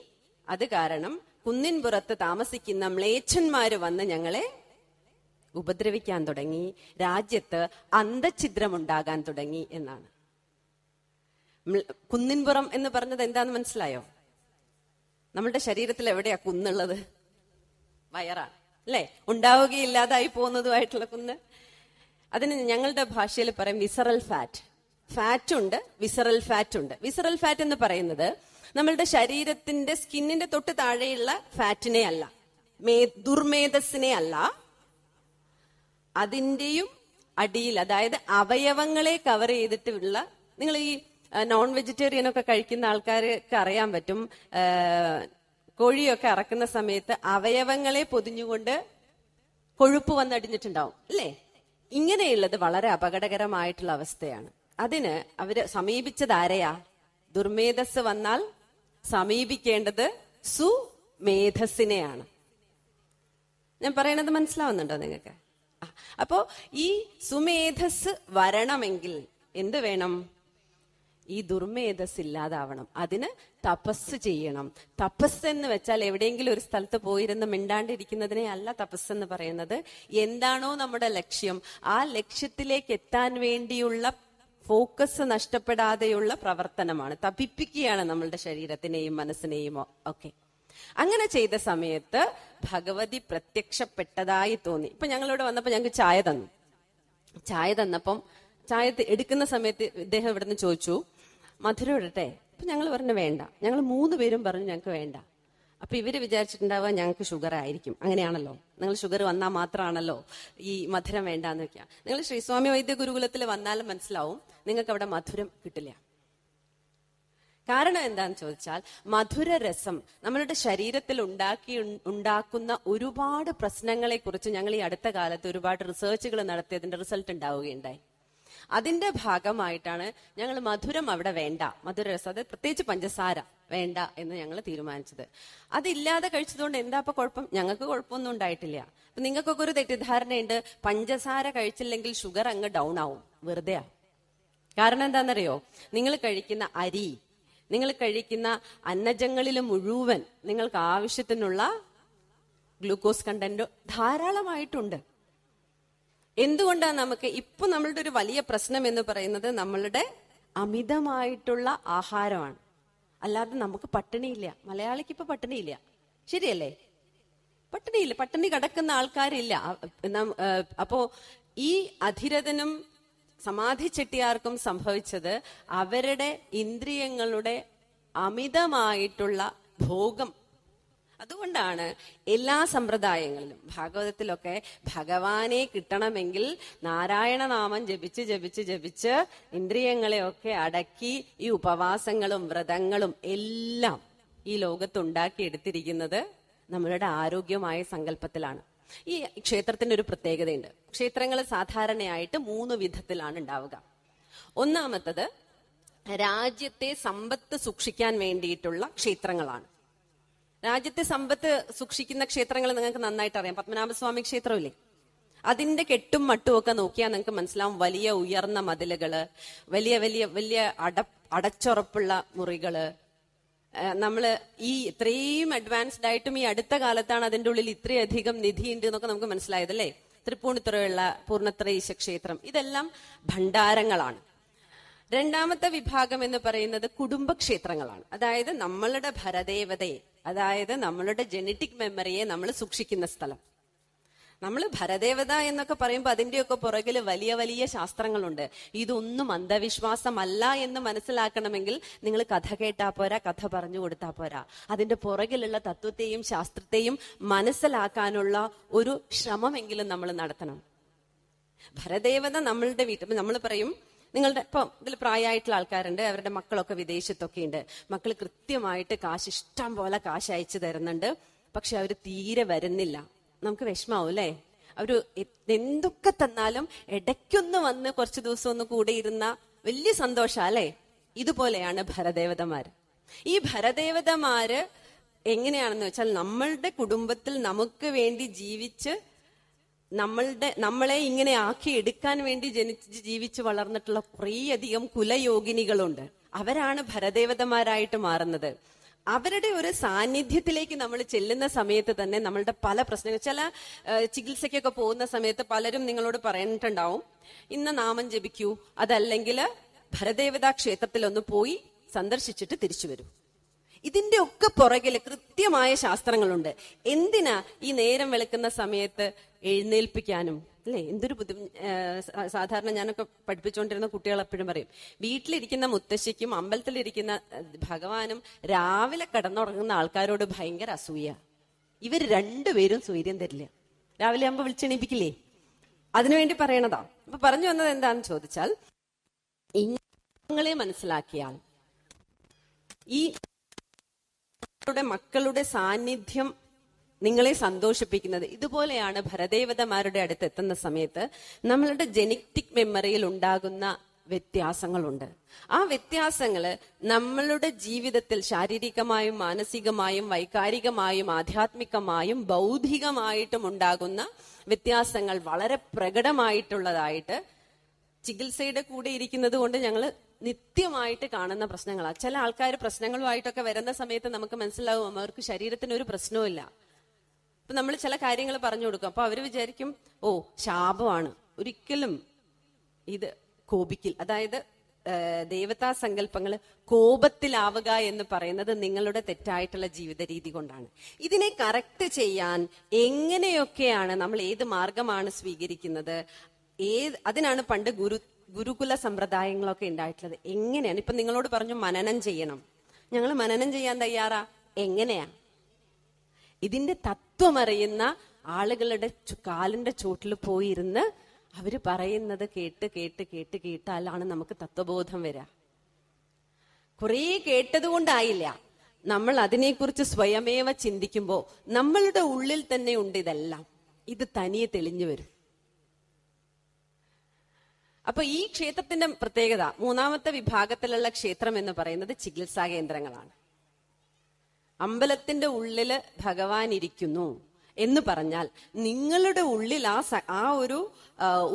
Speaker 1: അത് കാരണം കുന്നിൻപുറത്ത് താമസിക്കുന്ന മ്ലേച്ഛന്മാര് വന്ന് ഞങ്ങളെ ഉപദ്രവിക്കാൻ തുടങ്ങി രാജ്യത്ത് അന്തഛിദ്രമുണ്ടാകാൻ തുടങ്ങി എന്നാണ് കുന്നിൻപുറം എന്ന് പറഞ്ഞത് എന്താന്ന് മനസ്സിലായോ നമ്മളുടെ ശരീരത്തിൽ എവിടെയാ കുന്നുള്ളത് വയറാണ് അല്ലെ ഉണ്ടാവുകയില്ലാതായി പോകുന്നതുമായിട്ടുള്ള കുന്ന് അതിന് ഞങ്ങളുടെ ഭാഷയിൽ പറയും വിസറൽ ഫാറ്റ് ഫാറ്റ് ഉണ്ട് വിസറൽ ഫാറ്റ് ഉണ്ട് വിസറൽ ഫാറ്റ് എന്ന് പറയുന്നത് നമ്മളുടെ ശരീരത്തിന്റെ സ്കിന്നിന്റെ തൊട്ട് താഴെയുള്ള ഫാറ്റിനെ അല്ല മേ ദുർമേധസ്സിനെ അല്ല അതിൻ്റെയും അടിയിൽ അതായത് അവയവങ്ങളെ കവർ ചെയ്തിട്ടുള്ള നിങ്ങൾ ഈ നോൺ വെജിറ്റേറിയൻ ഒക്കെ കഴിക്കുന്ന ആൾക്കാർക്ക് അറിയാൻ പറ്റും കോഴിയൊക്കെ അറക്കുന്ന സമയത്ത് അവയവങ്ങളെ പൊതിഞ്ഞുകൊണ്ട് കൊഴുപ്പ് വന്നടിഞ്ഞിട്ടുണ്ടാവും അല്ലേ ഇങ്ങനെയുള്ളത് വളരെ അപകടകരമായിട്ടുള്ള അവസ്ഥയാണ് അതിന് അവര് സമീപിച്ചത് ആരെയാ ദുർമേധസ് വന്നാൽ സമീപിക്കേണ്ടത് സുമേധസ്സിനെയാണ് ഞാൻ പറയണത് മനസ്സിലാവുന്നുണ്ടോ നിങ്ങൾക്ക് അപ്പോ ഈ സുമേധസ് വരണമെങ്കിൽ എന്ത് വേണം ഈ ദുർമേധസ് ഇല്ലാതാവണം അതിന് തപസ് ചെയ്യണം തപസ് എന്ന് വെച്ചാൽ എവിടെയെങ്കിലും ഒരു സ്ഥലത്ത് പോയിരുന്ന് മിണ്ടാണ്ടിരിക്കുന്നതിനെ അല്ല തപസ് എന്ന് പറയുന്നത് എന്താണോ നമ്മുടെ ലക്ഷ്യം ആ ലക്ഷ്യത്തിലേക്ക് എത്താൻ വേണ്ടിയുള്ള ഫോക്കസ് നഷ്ടപ്പെടാതെയുള്ള പ്രവർത്തനമാണ് തപിപ്പിക്കുകയാണ് നമ്മളുടെ ശരീരത്തിനെയും മനസ്സിനെയും ഒക്കെ അങ്ങനെ ചെയ്ത സമയത്ത് ഭഗവതി പ്രത്യക്ഷപ്പെട്ടതായി തോന്നി ഇപ്പൊ ഞങ്ങളിവിടെ വന്നപ്പോൾ ഞങ്ങൾക്ക് ചായ തന്നു ചായ തന്നപ്പം ചായ എടുക്കുന്ന സമയത്ത് ഇദ്ദേഹം ഇവിടുന്ന് ചോദിച്ചു മധുരം ഇടട്ടെ അപ്പൊ ഞങ്ങൾ പറഞ്ഞു വേണ്ട ഞങ്ങൾ മൂന്ന് പേരും പറഞ്ഞു ഞങ്ങൾക്ക് വേണ്ട അപ്പൊ ഇവര് വിചാരിച്ചിട്ടുണ്ടാവുക ഞങ്ങൾക്ക് ഷുഗർ ആയിരിക്കും അങ്ങനെയാണല്ലോ നിങ്ങൾ ഷുഗർ വന്നാൽ മാത്രമാണല്ലോ ഈ മധുരം എന്ന് വെക്കുക നിങ്ങൾ ശ്രീസ്വാമി വൈദ്യ ഗുരുകുലത്തിൽ വന്നാലും മനസ്സിലാവും നിങ്ങൾക്ക് അവിടെ മധുരം കിട്ടില്ല കാരണം എന്താന്ന് ചോദിച്ചാൽ മധുര രസം നമ്മളുടെ ശരീരത്തിൽ ഉണ്ടാക്കി ഉണ്ടാക്കുന്ന ഒരുപാട് പ്രശ്നങ്ങളെ കുറിച്ച് ഞങ്ങൾ ഈ അടുത്ത കാലത്ത് ഒരുപാട് റിസർച്ചുകൾ നടത്തിയതിന്റെ റിസൾട്ട് ഉണ്ടാവുകയുണ്ടായി അതിന്റെ ഭാഗമായിട്ടാണ് ഞങ്ങൾ മധുരം അവിടെ വേണ്ട മധുരരസം അത് പ്രത്യേകിച്ച് പഞ്ചസാര വേണ്ട എന്ന് ഞങ്ങൾ തീരുമാനിച്ചത് അതില്ലാതെ കഴിച്ചതുകൊണ്ട് എന്താ ഇപ്പൊ കുഴപ്പം ഞങ്ങൾക്ക് കുഴപ്പമൊന്നും ഉണ്ടായിട്ടില്ല അപ്പൊ നിങ്ങൾക്കൊക്കെ ഒരു തെറ്റിദ്ധാരണയുണ്ട് പഞ്ചസാര കഴിച്ചില്ലെങ്കിൽ ഷുഗർ അങ്ങ് ഡൗൺ ആവും വെറുതെയാ കാരണം എന്താണെന്നറിയോ നിങ്ങൾ കഴിക്കുന്ന അരി നിങ്ങൾ കഴിക്കുന്ന അന്നജങ്ങളിൽ മുഴുവൻ നിങ്ങൾക്ക് ആവശ്യത്തിനുള്ള ഗ്ലൂക്കോസ് കണ്ടന്റ് ധാരാളമായിട്ടുണ്ട് എന്തുകൊണ്ടാണ് നമുക്ക് ഇപ്പൊ നമ്മളുടെ ഒരു വലിയ പ്രശ്നം എന്ന് പറയുന്നത് നമ്മളുടെ അമിതമായിട്ടുള്ള ആഹാരമാണ് അല്ലാതെ നമുക്ക് പട്ടിണിയില്ല മലയാളിക്ക് ഇപ്പൊ പട്ടിണിയില്ല ശരിയല്ലേ പട്ടിണിയില്ല പട്ടിണി കിടക്കുന്ന ആൾക്കാരില്ല അപ്പോ ഈ അധിരതനും സമാധി ചെട്ടിയാർക്കും സംഭവിച്ചത് അവരുടെ ഇന്ദ്രിയങ്ങളുടെ അമിതമായിട്ടുള്ള ഭോഗം അതുകൊണ്ടാണ് എല്ലാ സമ്പ്രദായങ്ങളിലും ഭാഗവതത്തിലൊക്കെ ഭഗവാനെ കിട്ടണമെങ്കിൽ നാരായണ നാമം ജപിച്ച് ജപിച്ച് ജപിച്ച് ഇന്ദ്രിയങ്ങളെയൊക്കെ അടക്കി ഈ ഉപവാസങ്ങളും വ്രതങ്ങളും എല്ലാം ഈ ലോകത്തുണ്ടാക്കിയെടുത്തിരിക്കുന്നത് നമ്മളുടെ ആരോഗ്യമായ സങ്കല്പത്തിലാണ് ഈ ക്ഷേത്രത്തിന്റെ ഒരു പ്രത്യേകതയുണ്ട് ക്ഷേത്രങ്ങൾ സാധാരണയായിട്ട് മൂന്ന് വിധത്തിലാണ് ഉണ്ടാവുക ഒന്നാമത്തത് രാജ്യത്തെ സമ്പത്ത് സൂക്ഷിക്കാൻ വേണ്ടിയിട്ടുള്ള ക്ഷേത്രങ്ങളാണ് രാജ്യത്തെ സമ്പത്ത് സൂക്ഷിക്കുന്ന ക്ഷേത്രങ്ങൾ നിങ്ങൾക്ക് നന്നായിട്ട് അറിയാം പത്മനാഭസ്വാമി ക്ഷേത്രമില്ലേ അതിന്റെ കെട്ടും മട്ടും ഒക്കെ നോക്കിയാൽ നിങ്ങൾക്ക് മനസ്സിലാവും വലിയ ഉയർന്ന മതിലുകള് വലിയ വലിയ വലിയ അട അടച്ചുറപ്പുള്ള മുറികള് നമ്മൾ ഈ ഇത്രയും അഡ്വാൻസ്ഡ് ആയിട്ടും ഈ അടുത്ത കാലത്താണ് അതിന്റെ ഉള്ളിൽ ഇത്രയധികം നിധി ഉണ്ട് എന്നൊക്കെ നമുക്ക് മനസ്സിലായത് അല്ലേ തൃപ്പൂണിത്തുറയുള്ള പൂർണ്ണത്രയീശ ക്ഷേത്രം ഇതെല്ലാം ഭണ്ഡാരങ്ങളാണ് രണ്ടാമത്തെ വിഭാഗം എന്ന് പറയുന്നത് കുടുംബക്ഷേത്രങ്ങളാണ് അതായത് നമ്മളുടെ ഭരദേവതയെ അതായത് നമ്മളുടെ ജനറ്റിക് മെമ്മറിയെ നമ്മൾ സൂക്ഷിക്കുന്ന സ്ഥലം നമ്മൾ ഭരദേവത എന്നൊക്കെ പറയുമ്പോൾ അതിൻ്റെയൊക്കെ പുറകിൽ വലിയ വലിയ ശാസ്ത്രങ്ങളുണ്ട് ഇതൊന്നും അന്ധവിശ്വാസമല്ല എന്ന് മനസ്സിലാക്കണമെങ്കിൽ നിങ്ങൾ കഥ കേട്ടാ പോരാ കഥ പറഞ്ഞു കൊടുത്താൽ പോരാ അതിൻ്റെ പുറകിലുള്ള തത്വത്തെയും ശാസ്ത്രത്തെയും മനസ്സിലാക്കാനുള്ള ഒരു ശ്രമമെങ്കിലും നമ്മൾ നടത്തണം ഭരദേവത നമ്മളുടെ വീട്ടിൽ നമ്മൾ പറയും നിങ്ങളുടെ ഇപ്പം ഇതിൽ പ്രായമായിട്ടുള്ള ആൾക്കാരുണ്ട് അവരുടെ മക്കളൊക്കെ വിദേശത്തൊക്കെ ഉണ്ട് മക്കൾ കൃത്യമായിട്ട് കാശ് ഇഷ്ടം പോലെ കാശ് അയച്ചു തരുന്നുണ്ട് പക്ഷെ അവർ തീരെ വരുന്നില്ല നമുക്ക് വിഷമാവും അല്ലേ അവർ എന്തൊക്കെ തന്നാലും ഇടയ്ക്കൊന്ന് വന്ന് കുറച്ച് ദിവസം ഒന്ന് കൂടെ ഇരുന്ന വലിയ സന്തോഷ അല്ലേ ഇതുപോലെയാണ് ഭരദേവതമാര് ഈ ഭരദേവതമാര് എങ്ങനെയാണെന്ന് വെച്ചാൽ നമ്മളുടെ കുടുംബത്തിൽ നമുക്ക് വേണ്ടി ജീവിച്ച് നമ്മളുടെ നമ്മളെ ഇങ്ങനെ ആക്കി എടുക്കാൻ വേണ്ടി ജനിച്ച് ജീവിച്ച് വളർന്നിട്ടുള്ള കുറേയധികം കുലയോഗിനികളുണ്ട് അവരാണ് ഭരദേവതമാരായിട്ട് മാറുന്നത് അവരുടെ ഒരു സാന്നിധ്യത്തിലേക്ക് നമ്മൾ ചെല്ലുന്ന സമയത്ത് തന്നെ നമ്മളുടെ പല പ്രശ്നങ്ങൾ ചില ചികിത്സയ്ക്കൊക്കെ പോകുന്ന സമയത്ത് പലരും നിങ്ങളോട് പറഞ്ഞിട്ടുണ്ടാവും ഇന്ന് നാമം ജപിക്കൂ അതല്ലെങ്കിൽ ഭരദേവതാ ക്ഷേത്രത്തിൽ ഒന്ന് പോയി സന്ദർശിച്ചിട്ട് തിരിച്ചു വരൂ ഇതിന്റെ ഒക്കെ പുറകിൽ കൃത്യമായ ശാസ്ത്രങ്ങളുണ്ട് എന്തിനാ ഈ നേരം വെളുക്കുന്ന സമയത്ത് എഴുന്നേൽപ്പിക്കാനും അല്ലെ എന്തൊരു ബുദ്ധി സാധാരണ ഞാനൊക്കെ പഠിപ്പിച്ചുകൊണ്ടിരുന്ന കുട്ടികൾ എപ്പോഴും പറയും വീട്ടിലിരിക്കുന്ന മുത്തശ്ശിക്കും അമ്പലത്തിലിരിക്കുന്ന ഭഗവാനും രാവിലെ കടന്നുറങ്ങുന്ന ആൾക്കാരോട് ഭയങ്കര അസൂയ ഇവർ രണ്ടുപേരും സൂര്യൻ തരില്ല രാവിലെ ആകുമ്പോൾ വിളിച്ചെണീപ്പിക്കില്ലേ അതിനുവേണ്ടി പറയണതാ അപ്പൊ പറഞ്ഞു വന്നത് എന്താണെന്ന് ചോദിച്ചാൽ ഇങ്ങനെ മനസ്സിലാക്കിയാൽ ഈ നിങ്ങളുടെ മക്കളുടെ സാന്നിധ്യം നിങ്ങളെ സന്തോഷിപ്പിക്കുന്നത് ഇതുപോലെയാണ് ഭരദേവതമാരുടെ അടുത്ത് എത്തുന്ന സമയത്ത് നമ്മളുടെ ജെനറ്റിക് മെമ്മറിയിൽ ഉണ്ടാകുന്ന വ്യത്യാസങ്ങളുണ്ട് ആ വ്യത്യാസങ്ങൾ നമ്മളുടെ ജീവിതത്തിൽ ശാരീരികമായും മാനസികമായും വൈകാരികമായും ആധ്യാത്മികമായും ബൗദ്ധികമായിട്ടും ഉണ്ടാകുന്ന വ്യത്യാസങ്ങൾ വളരെ പ്രകടമായിട്ടുള്ളതായിട്ട് ചികിത്സയുടെ കൂടെ ഇരിക്കുന്നത് കൊണ്ട് ഞങ്ങൾ നിത്യമായിട്ട് കാണുന്ന പ്രശ്നങ്ങളാണ് ചില ആൾക്കാർ പ്രശ്നങ്ങളുമായിട്ടൊക്കെ വരുന്ന സമയത്ത് നമുക്ക് മനസ്സിലാവും അവർക്ക് ശരീരത്തിന് ഒരു പ്രശ്നവുമില്ല ഇപ്പൊ നമ്മൾ ചില കാര്യങ്ങൾ പറഞ്ഞു കൊടുക്കും അപ്പൊ അവർ വിചാരിക്കും ഓ ശാപമാണ് ഒരിക്കലും ഇത് കോപിക്കിൽ അതായത് ദേവതാ സങ്കല്പങ്ങൾ കോപത്തിലാവുക എന്ന് പറയുന്നത് നിങ്ങളുടെ തെറ്റായിട്ടുള്ള ജീവിത രീതി കൊണ്ടാണ് ഇതിനെ കറക്റ്റ് ചെയ്യാൻ എങ്ങനെയൊക്കെയാണ് നമ്മൾ ഏത് മാർഗമാണ് സ്വീകരിക്കുന്നത് ഏത് അതിനാണ് പണ്ട് ഗുരു ഗുരുകുല സമ്പ്രദായങ്ങളൊക്കെ ഉണ്ടായിട്ടുള്ളത് എങ്ങനെയാണ് ഇപ്പൊ നിങ്ങളോട് പറഞ്ഞു മനനം ചെയ്യണം ഞങ്ങൾ മനനം ചെയ്യാൻ തയ്യാറാ എങ്ങനെയാ ഇതിന്റെ തത്വം അറിയുന്ന ആളുകളുടെ കാലിന്റെ ചോട്ടിൽ പോയിരുന്ന് അവര് പറയുന്നത് കേട്ട് കേട്ട് കേട്ട് കേട്ടാലാണ് നമുക്ക് തത്വബോധം വരാ കുറേ കേട്ടത് കൊണ്ടായില്ല നമ്മൾ അതിനെക്കുറിച്ച് സ്വയമേവ ചിന്തിക്കുമ്പോൾ നമ്മളുടെ ഉള്ളിൽ തന്നെ ഉണ്ട് ഇതെല്ലാം ഇത് തനിയെ തെളിഞ്ഞു വരും അപ്പൊ ഈ ക്ഷേത്രത്തിന്റെ പ്രത്യേകത മൂന്നാമത്തെ വിഭാഗത്തിലുള്ള ക്ഷേത്രം എന്ന് പറയുന്നത് ചികിത്സാ കേന്ദ്രങ്ങളാണ് അമ്പലത്തിന്റെ ഉള്ളില് ഭഗവാൻ ഇരിക്കുന്നു എന്ന് പറഞ്ഞാൽ നിങ്ങളുടെ ഉള്ളിൽ ആ ആ ഒരു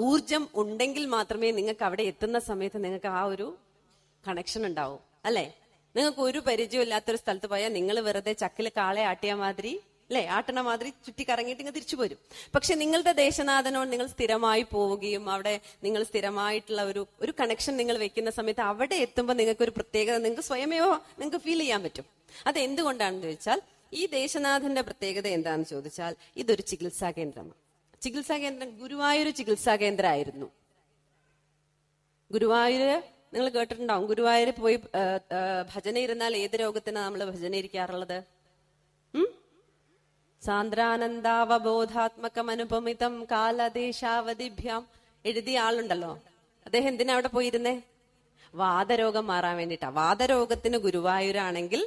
Speaker 1: ഊർജം ഉണ്ടെങ്കിൽ മാത്രമേ നിങ്ങൾക്ക് അവിടെ എത്തുന്ന സമയത്ത് നിങ്ങൾക്ക് ആ ഒരു കണക്ഷൻ ഉണ്ടാവും അല്ലെ നിങ്ങൾക്ക് ഒരു പരിചയമില്ലാത്തൊരു സ്ഥലത്ത് പോയാൽ നിങ്ങൾ വെറുതെ ചക്കിൽ കാളെ ആട്ടിയ മാതിരി അല്ലെ ആട്ടണ മാതിരി ചുറ്റി കറങ്ങിയിട്ട് ഇങ്ങ് തിരിച്ചു പോരും പക്ഷെ നിങ്ങളുടെ ദേശനാഥനോട് നിങ്ങൾ സ്ഥിരമായി പോവുകയും അവിടെ നിങ്ങൾ സ്ഥിരമായിട്ടുള്ള ഒരു ഒരു കണക്ഷൻ നിങ്ങൾ വെക്കുന്ന സമയത്ത് അവിടെ എത്തുമ്പോൾ നിങ്ങൾക്ക് ഒരു പ്രത്യേകത നിങ്ങൾക്ക് സ്വയമേവോ നിങ്ങൾക്ക് ഫീൽ ചെയ്യാൻ പറ്റും അത് എന്തുകൊണ്ടാണെന്ന് ചോദിച്ചാൽ ഈ ദേശനാഥന്റെ പ്രത്യേകത എന്താണെന്ന് ചോദിച്ചാൽ ഇതൊരു ചികിത്സാ കേന്ദ്രമാണ് ചികിത്സാ കേന്ദ്രം ഗുരുവായൂർ ചികിത്സാ കേന്ദ്രമായിരുന്നു ഗുരുവായൂര് നിങ്ങൾ കേട്ടിട്ടുണ്ടാവും ഗുരുവായൂർ പോയി ഭജന ഇരുന്നാൽ ഏത് രോഗത്തിനാണ് നമ്മൾ ഭജന ഇരിക്കാറുള്ളത് ഉം അനുപമിതം കാലദേശാവതിഭ്യാം എഴുതിയ ആളുണ്ടല്ലോ അദ്ദേഹം എന്തിനാ അവിടെ പോയിരുന്നേ വാദരോഗം മാറാൻ വേണ്ടിട്ടാ വാദരോഗത്തിന് ഗുരുവായൂരാണെങ്കിൽ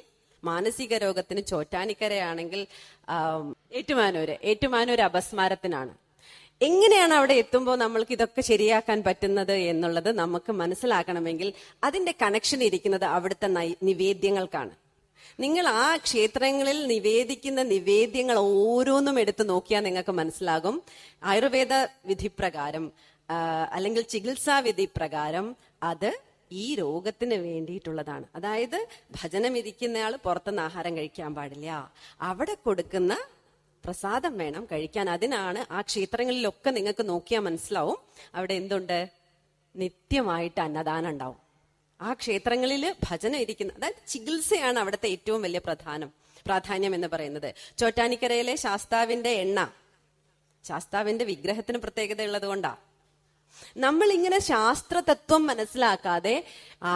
Speaker 1: മാനസിക രോഗത്തിന് ചോറ്റാനിക്കരയാണെങ്കിൽ ഏറ്റുമാനൂര് ഏറ്റുമാനൂര് അപസ്മാരത്തിനാണ് എങ്ങനെയാണ് അവിടെ എത്തുമ്പോൾ നമ്മൾക്ക് ഇതൊക്കെ ശരിയാക്കാൻ പറ്റുന്നത് എന്നുള്ളത് നമുക്ക് മനസ്സിലാക്കണമെങ്കിൽ അതിന്റെ കണക്ഷൻ ഇരിക്കുന്നത് അവിടുത്തെ നിവേദ്യങ്ങൾക്കാണ് നിങ്ങൾ ആ ക്ഷേത്രങ്ങളിൽ നിവേദിക്കുന്ന നിവേദ്യങ്ങൾ ഓരോന്നും എടുത്തു നോക്കിയാൽ നിങ്ങൾക്ക് മനസ്സിലാകും ആയുർവേദ വിധിപ്രകാരം അല്ലെങ്കിൽ ചികിത്സാ വിധി പ്രകാരം അത് ഈ രോഗത്തിന് വേണ്ടിയിട്ടുള്ളതാണ് അതായത് ഭജനം ഇരിക്കുന്നയാൾ പുറത്തുനിന്ന് ആഹാരം കഴിക്കാൻ പാടില്ല അവിടെ കൊടുക്കുന്ന പ്രസാദം വേണം കഴിക്കാൻ അതിനാണ് ആ ക്ഷേത്രങ്ങളിലൊക്കെ നിങ്ങൾക്ക് നോക്കിയാൽ മനസ്സിലാവും അവിടെ എന്തുണ്ട് നിത്യമായിട്ട് അന്നദാനം ഉണ്ടാവും ആ ക്ഷേത്രങ്ങളിൽ ഭജന ഇരിക്കുന്ന അതായത് ചികിത്സയാണ് അവിടുത്തെ ഏറ്റവും വലിയ പ്രധാനം പ്രാധാന്യം എന്ന് പറയുന്നത് ചോറ്റാനിക്കരയിലെ ശാസ്താവിന്റെ എണ്ണ ശാസ്താവിന്റെ വിഗ്രഹത്തിന് ഉള്ളത് കൊണ്ടാ നമ്മൾ ഇങ്ങനെ ശാസ്ത്ര തത്വം മനസ്സിലാക്കാതെ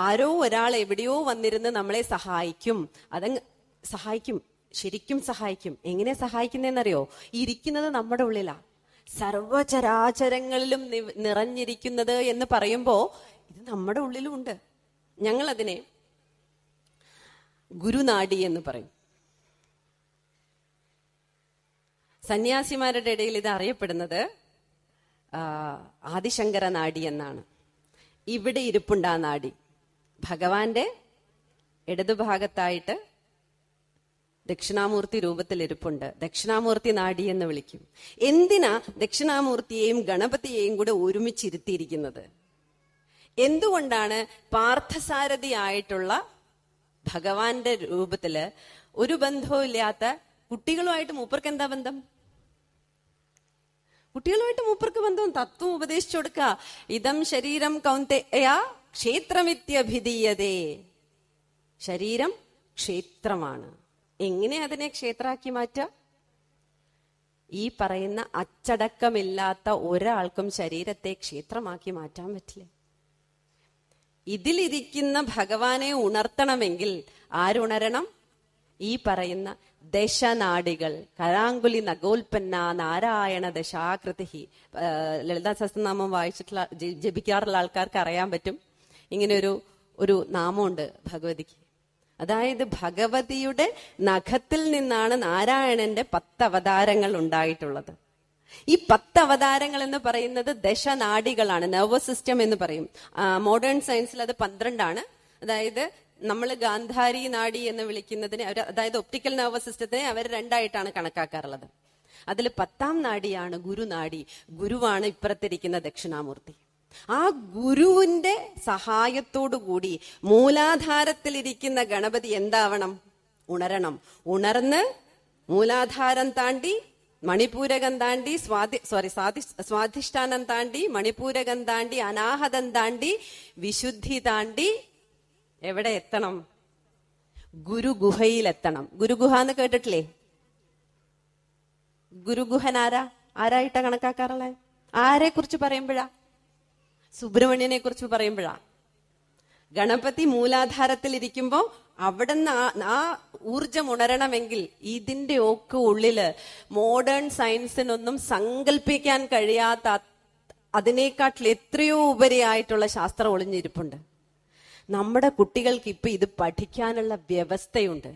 Speaker 1: ആരോ ഒരാൾ എവിടെയോ വന്നിരുന്ന് നമ്മളെ സഹായിക്കും അതങ്ങ് സഹായിക്കും ശരിക്കും സഹായിക്കും എങ്ങനെ സഹായിക്കുന്നെന്നറിയോ ഇരിക്കുന്നത് നമ്മുടെ ഉള്ളിലാ സർവചരാചരങ്ങളിലും നിറഞ്ഞിരിക്കുന്നത് എന്ന് പറയുമ്പോ ഇത് നമ്മുടെ ഉള്ളിലും ഉണ്ട് ഞങ്ങളതിനെ ഗുരുനാടി എന്ന് പറയും സന്യാസിമാരുടെ ഇടയിൽ ഇത് അറിയപ്പെടുന്നത് ആദിശങ്കര നാടി എന്നാണ് ഇവിടെ ഇരിപ്പുണ്ട് ആ നാടി ഭഗവാന്റെ ഇടതുഭാഗത്തായിട്ട് ദക്ഷിണാമൂർത്തി രൂപത്തിൽ ഇരിപ്പുണ്ട് ദക്ഷിണാമൂർത്തി നാടി എന്ന് വിളിക്കും എന്തിനാ ദക്ഷിണാമൂർത്തിയെയും ഗണപതിയെയും കൂടെ ഒരുമിച്ചിരുത്തിയിരിക്കുന്നത് എന്തുകൊണ്ടാണ് പാർത്ഥസാരഥി ആയിട്ടുള്ള ഭഗവാന്റെ രൂപത്തില് ഒരു ബന്ധവും ഇല്ലാത്ത കുട്ടികളുമായിട്ട് മൂപ്പർക്ക് എന്താ ബന്ധം കുട്ടികളുമായിട്ട് മൂപ്പർക്ക് ബന്ധം തത്വം ഉപദേശിച്ചു കൊടുക്ക ഇതം ശരീരം കൗന്തേയ ക്ഷേത്രമിത്യഭിതീയതേ ശരീരം ക്ഷേത്രമാണ് എങ്ങനെ അതിനെ ക്ഷേത്രാക്കി മാറ്റാം ഈ പറയുന്ന അച്ചടക്കമില്ലാത്ത ഒരാൾക്കും ശരീരത്തെ ക്ഷേത്രമാക്കി മാറ്റാൻ പറ്റില്ല ഇതിലിരിക്കുന്ന ഭഗവാനെ ഉണർത്തണമെങ്കിൽ ആരുണരണം ഈ പറയുന്ന ദശനാടികൾ കരാങ്കുലി നഗോൽപ്പന്ന നാരായണ ദശാകൃതി ലളിതാ സഹസ്രനാമം വായിച്ചിട്ടുള്ള ജപിക്കാറുള്ള ആൾക്കാർക്ക് അറിയാൻ പറ്റും ഇങ്ങനെയൊരു ഒരു നാമമുണ്ട് ഭഗവതിക്ക് അതായത് ഭഗവതിയുടെ നഖത്തിൽ നിന്നാണ് നാരായണന്റെ പത്ത് അവതാരങ്ങൾ ഉണ്ടായിട്ടുള്ളത് ഈ പത്ത് അവതാരങ്ങൾ എന്ന് പറയുന്നത് ദശനാടികളാണ് നെർവസ് സിസ്റ്റം എന്ന് പറയും മോഡേൺ സയൻസിൽ അത് പന്ത്രണ്ടാണ് അതായത് നമ്മൾ ഗാന്ധാരി നാഡി എന്ന് വിളിക്കുന്നതിനെ അവർ അതായത് ഒപ്റ്റിക്കൽ നെർവസ് സിസ്റ്റത്തിനെ അവർ രണ്ടായിട്ടാണ് കണക്കാക്കാറുള്ളത് അതിൽ പത്താം നാടിയാണ് ഗുരുനാടി ഗുരുവാണ് ഇപ്പുറത്തിരിക്കുന്ന ദക്ഷിണാമൂർത്തി ആ ഗുരുവിന്റെ കൂടി മൂലാധാരത്തിൽ ഇരിക്കുന്ന ഗണപതി എന്താവണം ഉണരണം ഉണർന്ന് മൂലാധാരം താണ്ടി മണിപൂരകം താണ്ടി സ്വാതി സോറി സ്വാതി സ്വാധിഷ്ഠാനം താണ്ടി മണിപൂരകം താണ്ടി അനാഹതം താണ്ടി വിശുദ്ധി താണ്ടി എവിടെ എത്തണം ഗുരുഗുഹയിലെത്തണം ഗുരുഗുഹ എന്ന് കേട്ടിട്ടില്ലേ ഗുരുഗുഹൻ ആരാ ആരായിട്ടാ കണക്കാക്കാറുള്ളത് ആരെ കുറിച്ച് പറയുമ്പോഴാ സുബ്രഹ്മണ്യനെ കുറിച്ച് പറയുമ്പോഴാ ഗണപതി മൂലാധാരത്തിൽ ഇരിക്കുമ്പോ അവിടെ നിന്ന് ആ ഊർജം ഉണരണമെങ്കിൽ ഇതിന്റെ ഒക്കെ ഉള്ളില് മോഡേൺ സയൻസിനൊന്നും സങ്കല്പിക്കാൻ കഴിയാത്ത അതിനേക്കാട്ടിൽ എത്രയോ ഉപരിയായിട്ടുള്ള ശാസ്ത്രം ഒളിഞ്ഞിരിപ്പുണ്ട് നമ്മുടെ കുട്ടികൾക്ക് ഇപ്പൊ ഇത് പഠിക്കാനുള്ള വ്യവസ്ഥയുണ്ട്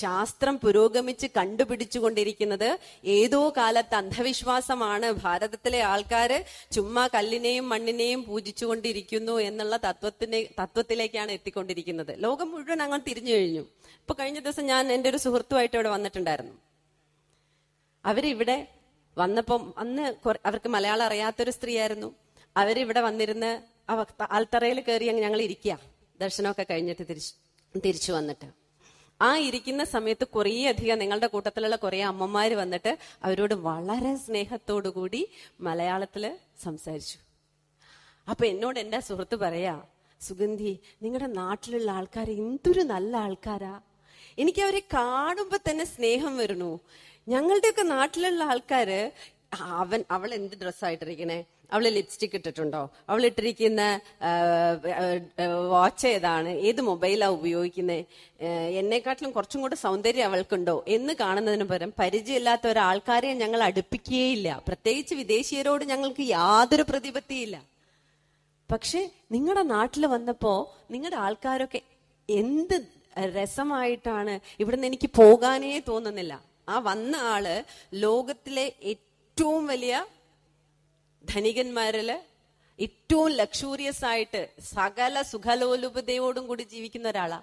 Speaker 1: ശാസ്ത്രം പുരോഗമിച്ച് കണ്ടുപിടിച്ചുകൊണ്ടിരിക്കുന്നത് ഏതോ കാലത്ത് അന്ധവിശ്വാസമാണ് ഭാരതത്തിലെ ആൾക്കാർ ചുമ്മാ കല്ലിനെയും മണ്ണിനെയും പൂജിച്ചുകൊണ്ടിരിക്കുന്നു എന്നുള്ള തത്വത്തിനെ തത്വത്തിലേക്കാണ് എത്തിക്കൊണ്ടിരിക്കുന്നത് ലോകം മുഴുവൻ അങ്ങനെ തിരിഞ്ഞു കഴിഞ്ഞു ഇപ്പൊ കഴിഞ്ഞ ദിവസം ഞാൻ എൻ്റെ ഒരു സുഹൃത്തുമായിട്ട് ഇവിടെ വന്നിട്ടുണ്ടായിരുന്നു അവരിവിടെ വന്നപ്പോൾ അന്ന് അവർക്ക് മലയാളം അറിയാത്തൊരു സ്ത്രീയായിരുന്നു അവരിവിടെ വന്നിരുന്ന് ആൽത്തറയിൽ കയറി ഞങ്ങൾ ഇരിക്കുക ദർശനമൊക്കെ കഴിഞ്ഞിട്ട് തിരിച്ചു തിരിച്ചു വന്നിട്ട് ആ ഇരിക്കുന്ന സമയത്ത് കുറേ അധികം നിങ്ങളുടെ കൂട്ടത്തിലുള്ള കുറെ അമ്മമാർ വന്നിട്ട് അവരോട് വളരെ സ്നേഹത്തോടു കൂടി മലയാളത്തിൽ സംസാരിച്ചു അപ്പൊ എന്നോട് എൻ്റെ സുഹൃത്ത് പറയാ സുഗന്ധി നിങ്ങളുടെ നാട്ടിലുള്ള ആൾക്കാർ എന്തൊരു നല്ല ആൾക്കാരാ എനിക്ക് അവരെ കാണുമ്പോൾ തന്നെ സ്നേഹം വരണു ഞങ്ങളുടെയൊക്കെ നാട്ടിലുള്ള ആൾക്കാര് അവൻ അവൾ എന്ത് ഡ്രസ്സായിട്ടിരിക്കണേ അവൾ ലിപ്സ്റ്റിക് ഇട്ടിട്ടുണ്ടോ അവൾ ഇട്ടിരിക്കുന്ന വാച്ച് ഏതാണ് ഏത് മൊബൈലാണ് ഉപയോഗിക്കുന്നത് എന്നെക്കാട്ടിലും കുറച്ചും കൂടെ സൗന്ദര്യം അവൾക്കുണ്ടോ എന്ന് കാണുന്നതിന് പകരം പരിചയമില്ലാത്ത ഒരാൾക്കാരെയും ഞങ്ങൾ അടുപ്പിക്കുകയില്ല പ്രത്യേകിച്ച് വിദേശീയരോട് ഞങ്ങൾക്ക് യാതൊരു പ്രതിപത്തിയില്ല പക്ഷെ നിങ്ങളുടെ നാട്ടിൽ വന്നപ്പോൾ നിങ്ങളുടെ ആൾക്കാരൊക്കെ എന്ത് രസമായിട്ടാണ് ഇവിടുന്ന് എനിക്ക് പോകാനേ തോന്നുന്നില്ല ആ വന്ന ആള് ലോകത്തിലെ ഏറ്റവും വലിയ ധനികന്മാരില് ഏറ്റവും ലക്ഷൂറിയസ് ആയിട്ട് സകല സുഖലോലുപതയോടും കൂടി ജീവിക്കുന്ന ഒരാളാ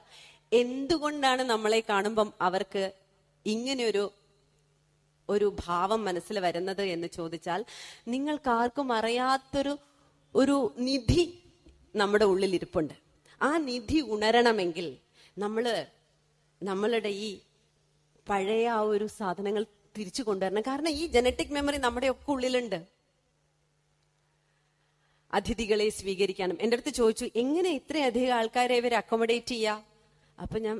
Speaker 1: എന്തുകൊണ്ടാണ് നമ്മളെ കാണുമ്പം അവർക്ക് ഇങ്ങനെയൊരു ഒരു ഭാവം മനസ്സിൽ വരുന്നത് എന്ന് ചോദിച്ചാൽ നിങ്ങൾക്ക് ആർക്കും അറിയാത്തൊരു ഒരു നിധി നമ്മുടെ ഉള്ളിൽ ഇരിപ്പുണ്ട് ആ നിധി ഉണരണമെങ്കിൽ നമ്മൾ നമ്മളുടെ ഈ പഴയ ആ ഒരു സാധനങ്ങൾ തിരിച്ചു കൊണ്ടുവരണം കാരണം ഈ ജനറ്റിക് മെമ്മറി നമ്മുടെ ഒക്കെ ഉള്ളിലുണ്ട് അതിഥികളെ സ്വീകരിക്കാനും എൻ്റെ അടുത്ത് ചോദിച്ചു എങ്ങനെ ഇത്രയധികം ആൾക്കാരെ ഇവർ അക്കോമഡേറ്റ് ചെയ്യുക അപ്പൊ ഞാൻ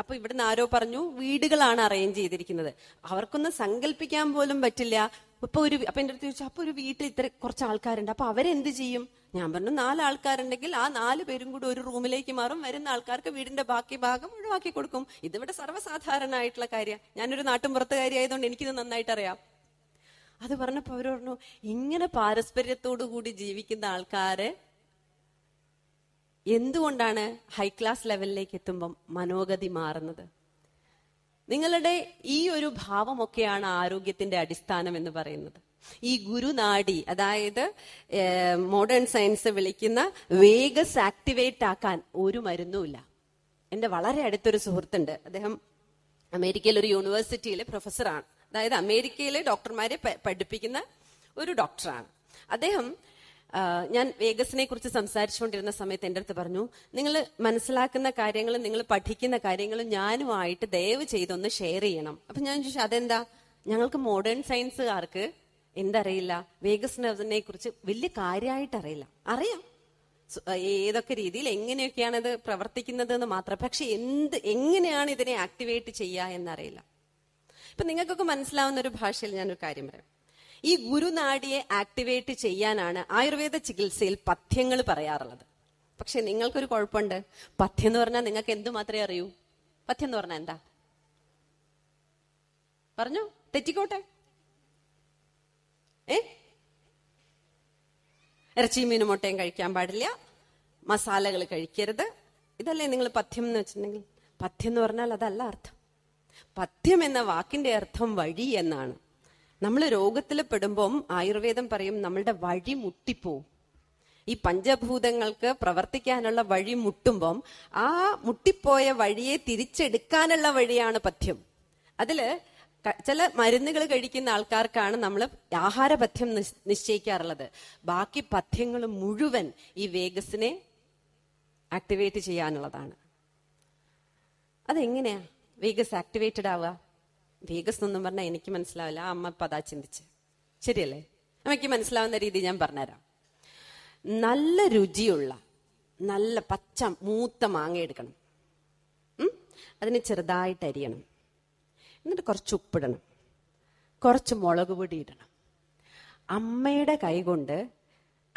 Speaker 1: അപ്പൊ നിന്ന് ആരോ പറഞ്ഞു വീടുകളാണ് അറേഞ്ച് ചെയ്തിരിക്കുന്നത് അവർക്കൊന്ന് സങ്കല്പിക്കാൻ പോലും പറ്റില്ല ഇപ്പൊ ഒരു അപ്പൊ എന്റെ അടുത്ത് ചോദിച്ചു അപ്പൊ ഒരു വീട്ടിൽ ഇത്ര കുറച്ച് ആൾക്കാരുണ്ട് അപ്പൊ അവരെന്ത് ചെയ്യും ഞാൻ പറഞ്ഞു നാല് ആൾക്കാരുണ്ടെങ്കിൽ ആ നാല് പേരും കൂടി ഒരു റൂമിലേക്ക് മാറും വരുന്ന ആൾക്കാർക്ക് വീടിന്റെ ബാക്കി ഭാഗം ഒഴിവാക്കി കൊടുക്കും ഇതിവിടെ ആയിട്ടുള്ള കാര്യം ഞാനൊരു നാട്ടുമ്പുറത്തുകാരി ആയതുകൊണ്ട് എനിക്കിത് നന്നായിട്ട് അറിയാം അത് പറഞ്ഞപ്പോ അവർ പറഞ്ഞു ഇങ്ങനെ പാരസ്പര്യത്തോടു കൂടി ജീവിക്കുന്ന ആൾക്കാര് എന്തുകൊണ്ടാണ് ഹൈ ക്ലാസ് ലെവലിലേക്ക് എത്തുമ്പം മനോഗതി മാറുന്നത് നിങ്ങളുടെ ഈ ഒരു ഭാവമൊക്കെയാണ് ആരോഗ്യത്തിന്റെ അടിസ്ഥാനം എന്ന് പറയുന്നത് ഈ ഗുരുനാഡി അതായത് മോഡേൺ സയൻസ് വിളിക്കുന്ന വേഗസ് ആക്ടിവേറ്റ് ആക്കാൻ ഒരു മരുന്നുമില്ല എന്റെ വളരെ അടുത്തൊരു സുഹൃത്തുണ്ട് അദ്ദേഹം അമേരിക്കയിൽ ഒരു യൂണിവേഴ്സിറ്റിയിലെ പ്രൊഫസറാണ് അതായത് അമേരിക്കയിലെ ഡോക്ടർമാരെ പഠിപ്പിക്കുന്ന ഒരു ഡോക്ടറാണ് അദ്ദേഹം ഞാൻ വേഗസിനെ കുറിച്ച് സംസാരിച്ചുകൊണ്ടിരുന്ന സമയത്ത് എൻ്റെ അടുത്ത് പറഞ്ഞു നിങ്ങൾ മനസ്സിലാക്കുന്ന കാര്യങ്ങളും നിങ്ങൾ പഠിക്കുന്ന കാര്യങ്ങളും ഞാനുമായിട്ട് ദയവ് ചെയ്തൊന്ന് ഷെയർ ചെയ്യണം അപ്പൊ ഞാൻ ചോദിച്ചു അതെന്താ ഞങ്ങൾക്ക് മോഡേൺ സയൻസുകാർക്ക് എന്തറിയില്ല വേഗസ് കുറിച്ച് വലിയ കാര്യമായിട്ട് അറിയില്ല അറിയാം ഏതൊക്കെ രീതിയിൽ എങ്ങനെയൊക്കെയാണ് ഇത് പ്രവർത്തിക്കുന്നത് എന്ന് മാത്രം പക്ഷെ എന്ത് എങ്ങനെയാണ് ഇതിനെ ആക്ടിവേറ്റ് ചെയ്യുക എന്നറിയില്ല ഇപ്പൊ നിങ്ങൾക്കൊക്കെ മനസ്സിലാവുന്ന ഒരു ഭാഷയിൽ ഞാനൊരു കാര്യം പറയാം ഈ ഗുരുനാടിയെ ആക്ടിവേറ്റ് ചെയ്യാനാണ് ആയുർവേദ ചികിത്സയിൽ പഥ്യങ്ങൾ പറയാറുള്ളത് പക്ഷെ നിങ്ങൾക്കൊരു കുഴപ്പമുണ്ട് പഥ്യം എന്ന് പറഞ്ഞാൽ നിങ്ങൾക്ക് എന്തു മാത്രമേ അറിയൂ പഥ്യം എന്ന് പറഞ്ഞാൽ എന്താ പറഞ്ഞു തെറ്റിക്കോട്ടെ ഏ ഇറച്ചി മീനും മുട്ടയും കഴിക്കാൻ പാടില്ല മസാലകൾ കഴിക്കരുത് ഇതല്ലേ നിങ്ങൾ പഥ്യം എന്ന് വെച്ചിട്ടുണ്ടെങ്കിൽ പഥ്യം എന്ന് പറഞ്ഞാൽ അതല്ല അർത്ഥം പഥ്യം എന്ന വാക്കിന്റെ അർത്ഥം വഴി എന്നാണ് നമ്മൾ രോഗത്തിൽ പെടുമ്പം ആയുർവേദം പറയും നമ്മളുടെ വഴി മുട്ടിപ്പോവും ഈ പഞ്ചഭൂതങ്ങൾക്ക് പ്രവർത്തിക്കാനുള്ള വഴി മുട്ടുമ്പം ആ മുട്ടിപ്പോയ വഴിയെ തിരിച്ചെടുക്കാനുള്ള വഴിയാണ് പഥ്യം അതില് ചില മരുന്നുകൾ കഴിക്കുന്ന ആൾക്കാർക്കാണ് നമ്മൾ ആഹാര പഥ്യം നിശ്ചയിക്കാറുള്ളത് ബാക്കി പഥ്യങ്ങൾ മുഴുവൻ ഈ വേഗസിനെ ആക്ടിവേറ്റ് ചെയ്യാനുള്ളതാണ് അതെങ്ങനെയാ വീഗസ് ആക്ടിവേറ്റഡ് ആവുക വേഗസ് എന്നൊന്നും പറഞ്ഞാൽ എനിക്ക് മനസ്സിലാവില്ല അമ്മ ഇപ്പം അതാ ചിന്തിച്ച് ശരിയല്ലേ അമ്മയ്ക്ക് മനസ്സിലാവുന്ന രീതി ഞാൻ പറഞ്ഞുതരാം നല്ല രുചിയുള്ള നല്ല പച്ച മൂത്ത മാങ്ങ എടുക്കണം അതിനെ ചെറുതായിട്ട് അരിയണം എന്നിട്ട് കുറച്ച് ഉപ്പിടണം കുറച്ച് മുളക് പൊടി ഇടണം അമ്മയുടെ കൈകൊണ്ട്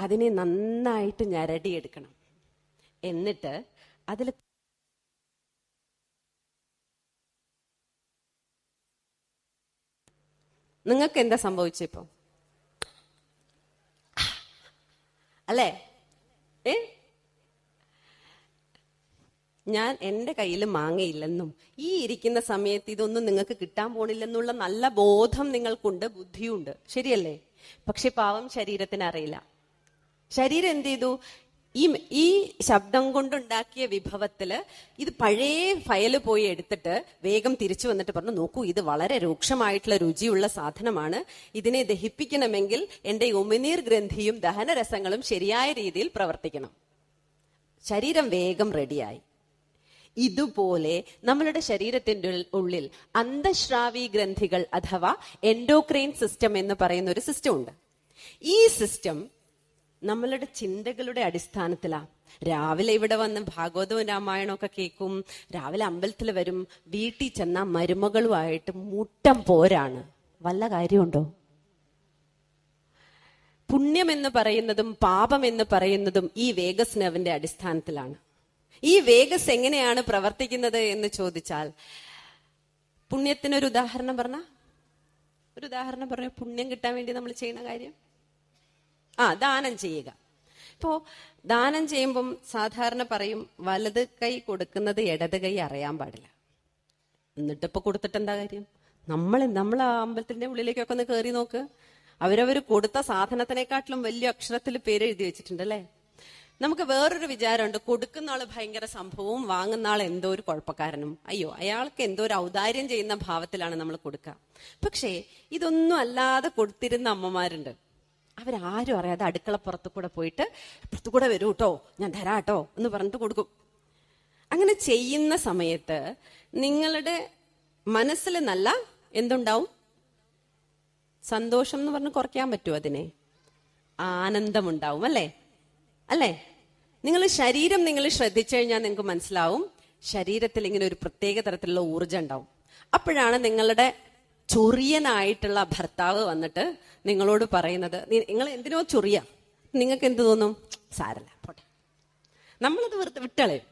Speaker 1: അതിനെ നന്നായിട്ട് ഞരടിയെടുക്കണം എന്നിട്ട് അതിൽ നിങ്ങൾക്ക് എന്താ ഇപ്പൊ അല്ലേ ഏ ഞാൻ എൻ്റെ കയ്യിൽ മാങ്ങയില്ലെന്നും ഈ ഇരിക്കുന്ന സമയത്ത് ഇതൊന്നും നിങ്ങൾക്ക് കിട്ടാൻ പോണില്ലെന്നുള്ള നല്ല ബോധം നിങ്ങൾക്കുണ്ട് ബുദ്ധിയുണ്ട് ശരിയല്ലേ പക്ഷെ പാവം ശരീരത്തിന് അറിയില്ല ശരീരം എന്ത് ചെയ്തു ഈ ഈ ശബ്ദം കൊണ്ടുണ്ടാക്കിയ വിഭവത്തില് ഇത് പഴയ ഫയൽ പോയി എടുത്തിട്ട് വേഗം തിരിച്ചു വന്നിട്ട് പറഞ്ഞു നോക്കൂ ഇത് വളരെ രൂക്ഷമായിട്ടുള്ള രുചിയുള്ള സാധനമാണ് ഇതിനെ ദഹിപ്പിക്കണമെങ്കിൽ എന്റെ ഉമിനീർ ഗ്രന്ഥിയും ദഹനരസങ്ങളും ശരിയായ രീതിയിൽ പ്രവർത്തിക്കണം ശരീരം വേഗം റെഡിയായി ഇതുപോലെ നമ്മളുടെ ശരീരത്തിന്റെ ഉള്ളിൽ അന്തശ്രാവി ഗ്രന്ഥികൾ അഥവാ എൻഡോക്രൈൻ സിസ്റ്റം എന്ന് പറയുന്ന ഒരു സിസ്റ്റം ഉണ്ട് ഈ സിസ്റ്റം നമ്മളുടെ ചിന്തകളുടെ അടിസ്ഥാനത്തിലാ രാവിലെ ഇവിടെ വന്ന് ഭാഗവതവും രാമായണവും ഒക്കെ കേൾക്കും രാവിലെ അമ്പലത്തിൽ വരും വീട്ടിൽ ചെന്ന മരുമകളുമായിട്ട് മുട്ടം പോരാണ് വല്ല കാര്യമുണ്ടോ പുണ്യം എന്ന് പറയുന്നതും പാപം എന്ന് പറയുന്നതും ഈ വേഗസ് നെവിന്റെ അടിസ്ഥാനത്തിലാണ് ഈ വേഗസ് എങ്ങനെയാണ് പ്രവർത്തിക്കുന്നത് എന്ന് ചോദിച്ചാൽ പുണ്യത്തിനൊരു ഉദാഹരണം പറഞ്ഞ ഒരു ഉദാഹരണം പറഞ്ഞു പുണ്യം കിട്ടാൻ വേണ്ടി നമ്മൾ ചെയ്യുന്ന കാര്യം ആ ദാനം ചെയ്യുക ഇപ്പോ ദാനം ചെയ്യുമ്പം സാധാരണ പറയും വലത് കൈ കൊടുക്കുന്നത് ഇടത് കൈ അറിയാൻ പാടില്ല എന്നിട്ട് ഇപ്പൊ കൊടുത്തിട്ട് എന്താ കാര്യം നമ്മൾ നമ്മൾ ആ അമ്പലത്തിന്റെ ഉള്ളിലേക്കൊക്കെ ഒന്ന് കയറി നോക്ക് അവരവർ കൊടുത്ത സാധനത്തിനെക്കാട്ടിലും വലിയ അക്ഷരത്തിൽ പേര് എഴുതി വെച്ചിട്ടുണ്ട് അല്ലേ നമുക്ക് വേറൊരു വിചാരമുണ്ട് കൊടുക്കുന്ന ആള് ഭയങ്കര സംഭവവും വാങ്ങുന്ന ആൾ എന്തോ ഒരു കുഴപ്പക്കാരനും അയ്യോ അയാൾക്ക് എന്തോ ഒരു ഔദാര്യം ചെയ്യുന്ന ഭാവത്തിലാണ് നമ്മൾ കൊടുക്കുക പക്ഷേ ഇതൊന്നും അല്ലാതെ കൊടുത്തിരുന്ന അമ്മമാരുണ്ട് അവരാരും അറിയാതെ അടുക്കളപ്പുറത്ത് കൂടെ പോയിട്ട് അപ്പുറത്ത് കൂടെ വരൂ കേട്ടോ ഞാൻ തരാം കേട്ടോ എന്ന് പറഞ്ഞിട്ട് കൊടുക്കും അങ്ങനെ ചെയ്യുന്ന സമയത്ത് നിങ്ങളുടെ മനസ്സിൽ നല്ല എന്തുണ്ടാവും സന്തോഷം എന്ന് പറഞ്ഞ് കുറയ്ക്കാൻ പറ്റുമോ അതിനെ ആനന്ദമുണ്ടാവും അല്ലേ അല്ലേ നിങ്ങൾ ശരീരം നിങ്ങൾ ശ്രദ്ധിച്ചു കഴിഞ്ഞാൽ നിങ്ങൾക്ക് മനസ്സിലാവും ശരീരത്തിൽ ഇങ്ങനെ ഒരു പ്രത്യേക തരത്തിലുള്ള ഊർജ്ജം ഉണ്ടാവും അപ്പോഴാണ് നിങ്ങളുടെ ചൊറിയനായിട്ടുള്ള ഭർത്താവ് വന്നിട്ട് നിങ്ങളോട് പറയുന്നത് നിങ്ങൾ എന്തിനോ ചൊറിയ നിങ്ങൾക്ക് എന്ത് തോന്നും സാരല്ല പോട്ടെ നമ്മളത് വെറുതെ വിട്ടളയും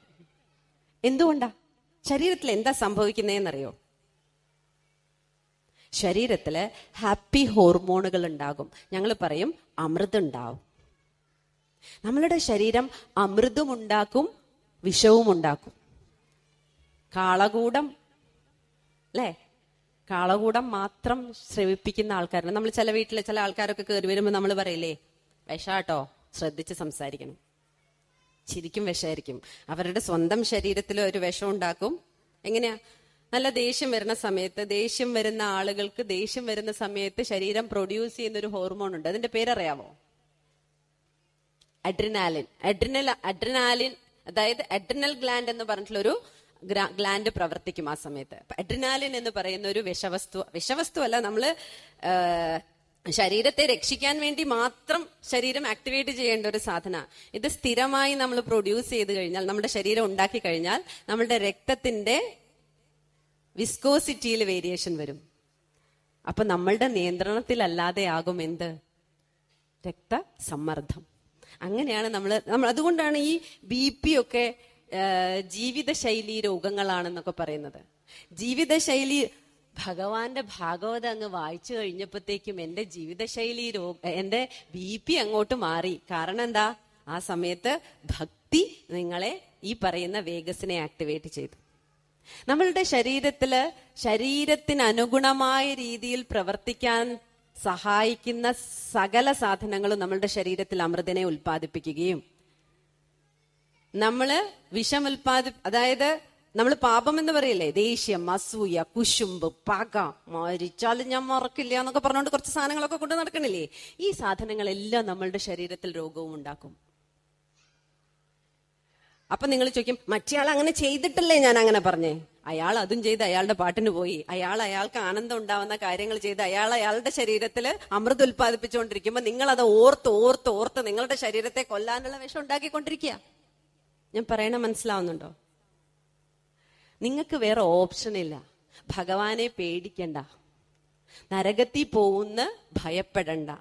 Speaker 1: എന്തുകൊണ്ടാ ശരീരത്തിൽ എന്താ സംഭവിക്കുന്നതെന്നറിയോ ശരീരത്തിൽ ഹാപ്പി ഹോർമോണുകൾ ഉണ്ടാകും ഞങ്ങൾ പറയും അമൃതുണ്ടാവും നമ്മളുടെ ശരീരം അമൃതമുണ്ടാക്കും വിഷവും ഉണ്ടാക്കും കാളകൂടം അല്ലേ കാളകൂടം മാത്രം ശ്രമിപ്പിക്കുന്ന ആൾക്കാരുണ്ട് നമ്മൾ ചില വീട്ടിലെ ചില ആൾക്കാരൊക്കെ കയറി വരുമ്പോൾ നമ്മൾ പറയില്ലേ വിഷാട്ടോ ശ്രദ്ധിച്ച് സംസാരിക്കണം ശരിക്കും വിഷമായിരിക്കും അവരുടെ സ്വന്തം ശരീരത്തിൽ ഒരു വിഷം ഉണ്ടാക്കും എങ്ങനെയാ നല്ല ദേഷ്യം വരുന്ന സമയത്ത് ദേഷ്യം വരുന്ന ആളുകൾക്ക് ദേഷ്യം വരുന്ന സമയത്ത് ശരീരം പ്രൊഡ്യൂസ് ചെയ്യുന്ന ഒരു ഹോർമോൺ ഉണ്ട് അതിന്റെ പേരറിയാവോ അഡ്രിനാലിൻ അഡ്രിനൽ അഡ്രിനാലിൻ അതായത് അഡ്രിനൽ ഗ്ലാൻഡ് എന്ന് പറഞ്ഞിട്ടുള്ള ഒരു ഗ്ലാൻഡ് പ്രവർത്തിക്കും ആ സമയത്ത് അഡ്രിനാലിൻ എന്ന് പറയുന്ന ഒരു വിഷവസ്തു വിഷവസ്തു അല്ല നമ്മള് ശരീരത്തെ രക്ഷിക്കാൻ വേണ്ടി മാത്രം ശരീരം ആക്ടിവേറ്റ് ചെയ്യേണ്ട ഒരു സാധന ഇത് സ്ഥിരമായി നമ്മൾ പ്രൊഡ്യൂസ് ചെയ്ത് കഴിഞ്ഞാൽ നമ്മുടെ ശരീരം ഉണ്ടാക്കി കഴിഞ്ഞാൽ നമ്മുടെ രക്തത്തിന്റെ വിസ്കോസിറ്റിയിൽ വേരിയേഷൻ വരും അപ്പൊ നമ്മളുടെ നിയന്ത്രണത്തിലല്ലാതെ ആകും എന്ത് രക്തസമ്മർദ്ദം അങ്ങനെയാണ് നമ്മൾ നമ്മൾ അതുകൊണ്ടാണ് ഈ ബി പി ഒക്കെ ജീവിതശൈലി രോഗങ്ങളാണെന്നൊക്കെ പറയുന്നത് ജീവിതശൈലി ഭഗവാന്റെ ഭാഗവത അങ്ങ് വായിച്ചു കഴിഞ്ഞപ്പോഴത്തേക്കും എൻ്റെ ജീവിതശൈലി രോഗ എൻ്റെ ബി പി അങ്ങോട്ട് മാറി കാരണം എന്താ ആ സമയത്ത് ഭക്തി നിങ്ങളെ ഈ പറയുന്ന വേഗസിനെ ആക്ടിവേറ്റ് ചെയ്തു നമ്മളുടെ ശരീരത്തില് ശരീരത്തിന് അനുഗുണമായ രീതിയിൽ പ്രവർത്തിക്കാൻ സഹായിക്കുന്ന സകല സാധനങ്ങളും നമ്മളുടെ ശരീരത്തിൽ അമൃതനെ ഉൽപ്പാദിപ്പിക്കുകയും നമ്മള് വിഷം ഉൽപാദി അതായത് നമ്മൾ പാപം എന്ന് പറയില്ലേ ദേഷ്യം അസൂയ കുശുമ്പ് പക മരിച്ചാലും ഞാൻ മറക്കില്ല എന്നൊക്കെ പറഞ്ഞുകൊണ്ട് കുറച്ച് സാധനങ്ങളൊക്കെ കൊണ്ട് നടക്കണില്ലേ ഈ സാധനങ്ങളെല്ലാം നമ്മളുടെ ശരീരത്തിൽ രോഗവും ഉണ്ടാക്കും അപ്പൊ നിങ്ങൾ ചോദിക്കും മറ്റേ അങ്ങനെ ചെയ്തിട്ടല്ലേ ഞാൻ അങ്ങനെ പറഞ്ഞേ അയാൾ അതും ചെയ്ത് അയാളുടെ പാട്ടിന് പോയി അയാൾ അയാൾക്ക് ആനന്ദം ഉണ്ടാവുന്ന കാര്യങ്ങൾ ചെയ്ത് അയാൾ അയാളുടെ ശരീരത്തിൽ അമൃത് ഉൽപ്പാദിപ്പിച്ചുകൊണ്ടിരിക്കുമ്പോൾ നിങ്ങൾ അത് ഓർത്ത് ഓർത്ത് ഓർത്ത് നിങ്ങളുടെ ശരീരത്തെ കൊല്ലാനുള്ള വിഷം ഉണ്ടാക്കിക്കൊണ്ടിരിക്കുക ഞാൻ പറയണ മനസ്സിലാവുന്നുണ്ടോ നിങ്ങൾക്ക് വേറെ ഓപ്ഷൻ ഇല്ല ഭഗവാനെ പേടിക്കണ്ട നരകത്തിൽ പോകുന്ന ഭയപ്പെടണ്ട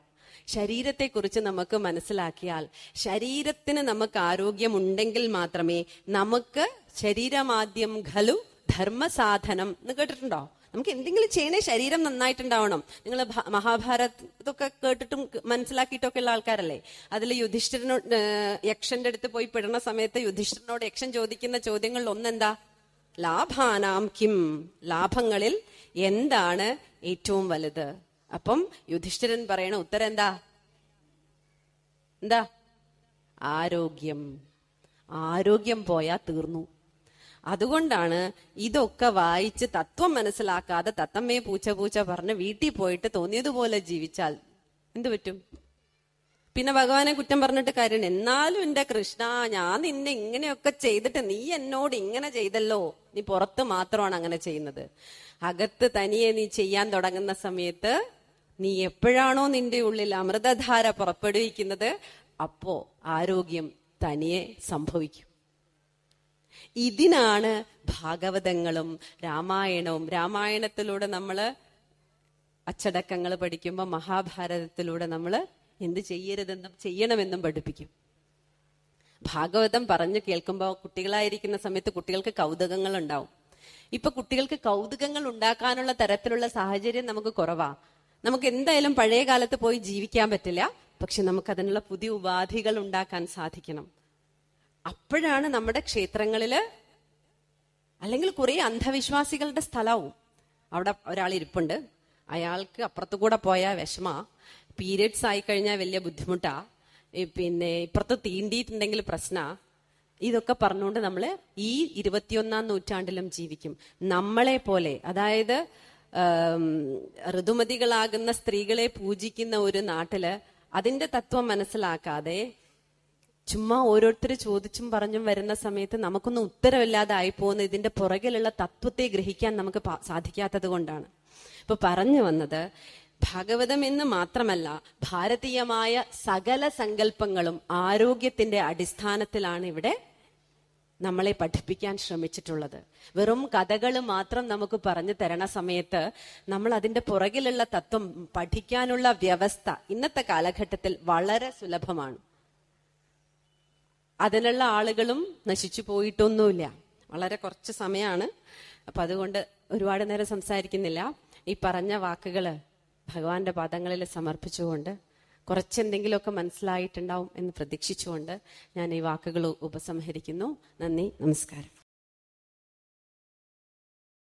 Speaker 1: ശരീരത്തെ കുറിച്ച് നമുക്ക് മനസ്സിലാക്കിയാൽ ശരീരത്തിന് നമുക്ക് ആരോഗ്യമുണ്ടെങ്കിൽ മാത്രമേ നമുക്ക് ശരീരമാദ്യം ഖലു ധർമ്മസാധനം എന്ന് കേട്ടിട്ടുണ്ടോ നമുക്ക് എന്തെങ്കിലും ചെയ്യണേ ശരീരം നന്നായിട്ടുണ്ടാവണം നിങ്ങൾ മഹാഭാരതൊക്കെ കേട്ടിട്ടും മനസ്സിലാക്കിയിട്ടൊക്കെ ഉള്ള ആൾക്കാരല്ലേ അതിൽ യുധിഷ്ഠിരനോട് യക്ഷന്റെ അടുത്ത് പോയി പെടുന്ന സമയത്ത് യുധിഷ്ഠിരനോട് യക്ഷൻ ചോദിക്കുന്ന ചോദ്യങ്ങളിൽ ഒന്നെന്താ ലാഭാനാം കിം ലാഭങ്ങളിൽ എന്താണ് ഏറ്റവും വലുത് അപ്പം യുധിഷ്ഠിരൻ പറയണ ഉത്തരം എന്താ എന്താ ആരോഗ്യം ആരോഗ്യം പോയാ തീർന്നു അതുകൊണ്ടാണ് ഇതൊക്കെ വായിച്ച് തത്വം മനസ്സിലാക്കാതെ തത്തമ്മയെ പൂച്ച പൂച്ച പറഞ്ഞ് വീട്ടിൽ പോയിട്ട് തോന്നിയതുപോലെ ജീവിച്ചാൽ എന്തു പറ്റും പിന്നെ ഭഗവാനെ കുറ്റം പറഞ്ഞിട്ട് കാര്യം എന്നാലും എന്റെ കൃഷ്ണ ഞാൻ നിന്നെ ഇങ്ങനെയൊക്കെ ചെയ്തിട്ട് നീ എന്നോട് ഇങ്ങനെ ചെയ്തല്ലോ നീ പുറത്ത് മാത്രമാണ് അങ്ങനെ ചെയ്യുന്നത് അകത്ത് തനിയെ നീ ചെയ്യാൻ തുടങ്ങുന്ന സമയത്ത് നീ എപ്പോഴാണോ നിന്റെ ഉള്ളിൽ അമൃതധാര പുറപ്പെടുവിക്കുന്നത് അപ്പോ ആരോഗ്യം തനിയെ സംഭവിക്കും ഇതിനാണ് ഭാഗവതങ്ങളും രാമായണവും രാമായണത്തിലൂടെ നമ്മൾ അച്ചടക്കങ്ങൾ പഠിക്കുമ്പോൾ മഹാഭാരതത്തിലൂടെ നമ്മൾ എന്ത് ചെയ്യരുതെന്നും ചെയ്യണമെന്നും പഠിപ്പിക്കും ഭാഗവതം പറഞ്ഞു കേൾക്കുമ്പോൾ കുട്ടികളായിരിക്കുന്ന സമയത്ത് കുട്ടികൾക്ക് കൗതുകങ്ങൾ ഉണ്ടാവും ഇപ്പൊ കുട്ടികൾക്ക് കൗതുകങ്ങൾ ഉണ്ടാക്കാനുള്ള തരത്തിലുള്ള സാഹചര്യം നമുക്ക് കുറവാ നമുക്ക് എന്തായാലും പഴയ കാലത്ത് പോയി ജീവിക്കാൻ പറ്റില്ല പക്ഷെ നമുക്ക് അതിനുള്ള പുതിയ ഉപാധികൾ ഉണ്ടാക്കാൻ സാധിക്കണം അപ്പോഴാണ് നമ്മുടെ ക്ഷേത്രങ്ങളിൽ അല്ലെങ്കിൽ കുറേ അന്ധവിശ്വാസികളുടെ സ്ഥലവും അവിടെ ഒരാൾ ഇരിപ്പുണ്ട് അയാൾക്ക് അപ്പുറത്തു കൂടെ പോയ വിഷമ പീരിയഡ്സ് ആയി കഴിഞ്ഞാൽ വലിയ ബുദ്ധിമുട്ടാ പിന്നെ ഇപ്പുറത്ത് തീണ്ടിയിട്ടുണ്ടെങ്കിൽ പ്രശ്ന ഇതൊക്കെ പറഞ്ഞുകൊണ്ട് നമ്മൾ ഈ ഇരുപത്തിയൊന്നാം നൂറ്റാണ്ടിലും ജീവിക്കും നമ്മളെ പോലെ അതായത് ഋതുമതികളാകുന്ന സ്ത്രീകളെ പൂജിക്കുന്ന ഒരു നാട്ടില് അതിന്റെ തത്വം മനസ്സിലാക്കാതെ ചുമ്മാ ഓരോരുത്തർ ചോദിച്ചും പറഞ്ഞും വരുന്ന സമയത്ത് നമുക്കൊന്നും ഉത്തരവില്ലാതെ ആയി പോകുന്ന ഇതിന്റെ പുറകിലുള്ള തത്വത്തെ ഗ്രഹിക്കാൻ നമുക്ക് സാധിക്കാത്തത് കൊണ്ടാണ് ഇപ്പൊ പറഞ്ഞു വന്നത് ഭാഗവതം എന്ന് മാത്രമല്ല ഭാരതീയമായ സകല സങ്കല്പങ്ങളും ആരോഗ്യത്തിന്റെ അടിസ്ഥാനത്തിലാണ് ഇവിടെ നമ്മളെ പഠിപ്പിക്കാൻ ശ്രമിച്ചിട്ടുള്ളത് വെറും കഥകൾ മാത്രം നമുക്ക് പറഞ്ഞു തരണ സമയത്ത് നമ്മൾ അതിന്റെ പുറകിലുള്ള തത്വം പഠിക്കാനുള്ള വ്യവസ്ഥ ഇന്നത്തെ കാലഘട്ടത്തിൽ വളരെ സുലഭമാണ് അതിനുള്ള ആളുകളും നശിച്ചു പോയിട്ടൊന്നുമില്ല വളരെ കുറച്ച് സമയമാണ് അപ്പൊ അതുകൊണ്ട് ഒരുപാട് നേരം സംസാരിക്കുന്നില്ല ഈ പറഞ്ഞ വാക്കുകൾ ഭഗവാന്റെ പാദങ്ങളിൽ സമർപ്പിച്ചുകൊണ്ട് കുറച്ചെന്തെങ്കിലുമൊക്കെ മനസ്സിലായിട്ടുണ്ടാവും എന്ന് പ്രതീക്ഷിച്ചുകൊണ്ട് ഞാൻ ഈ വാക്കുകൾ ഉപസംഹരിക്കുന്നു നന്ദി നമസ്കാരം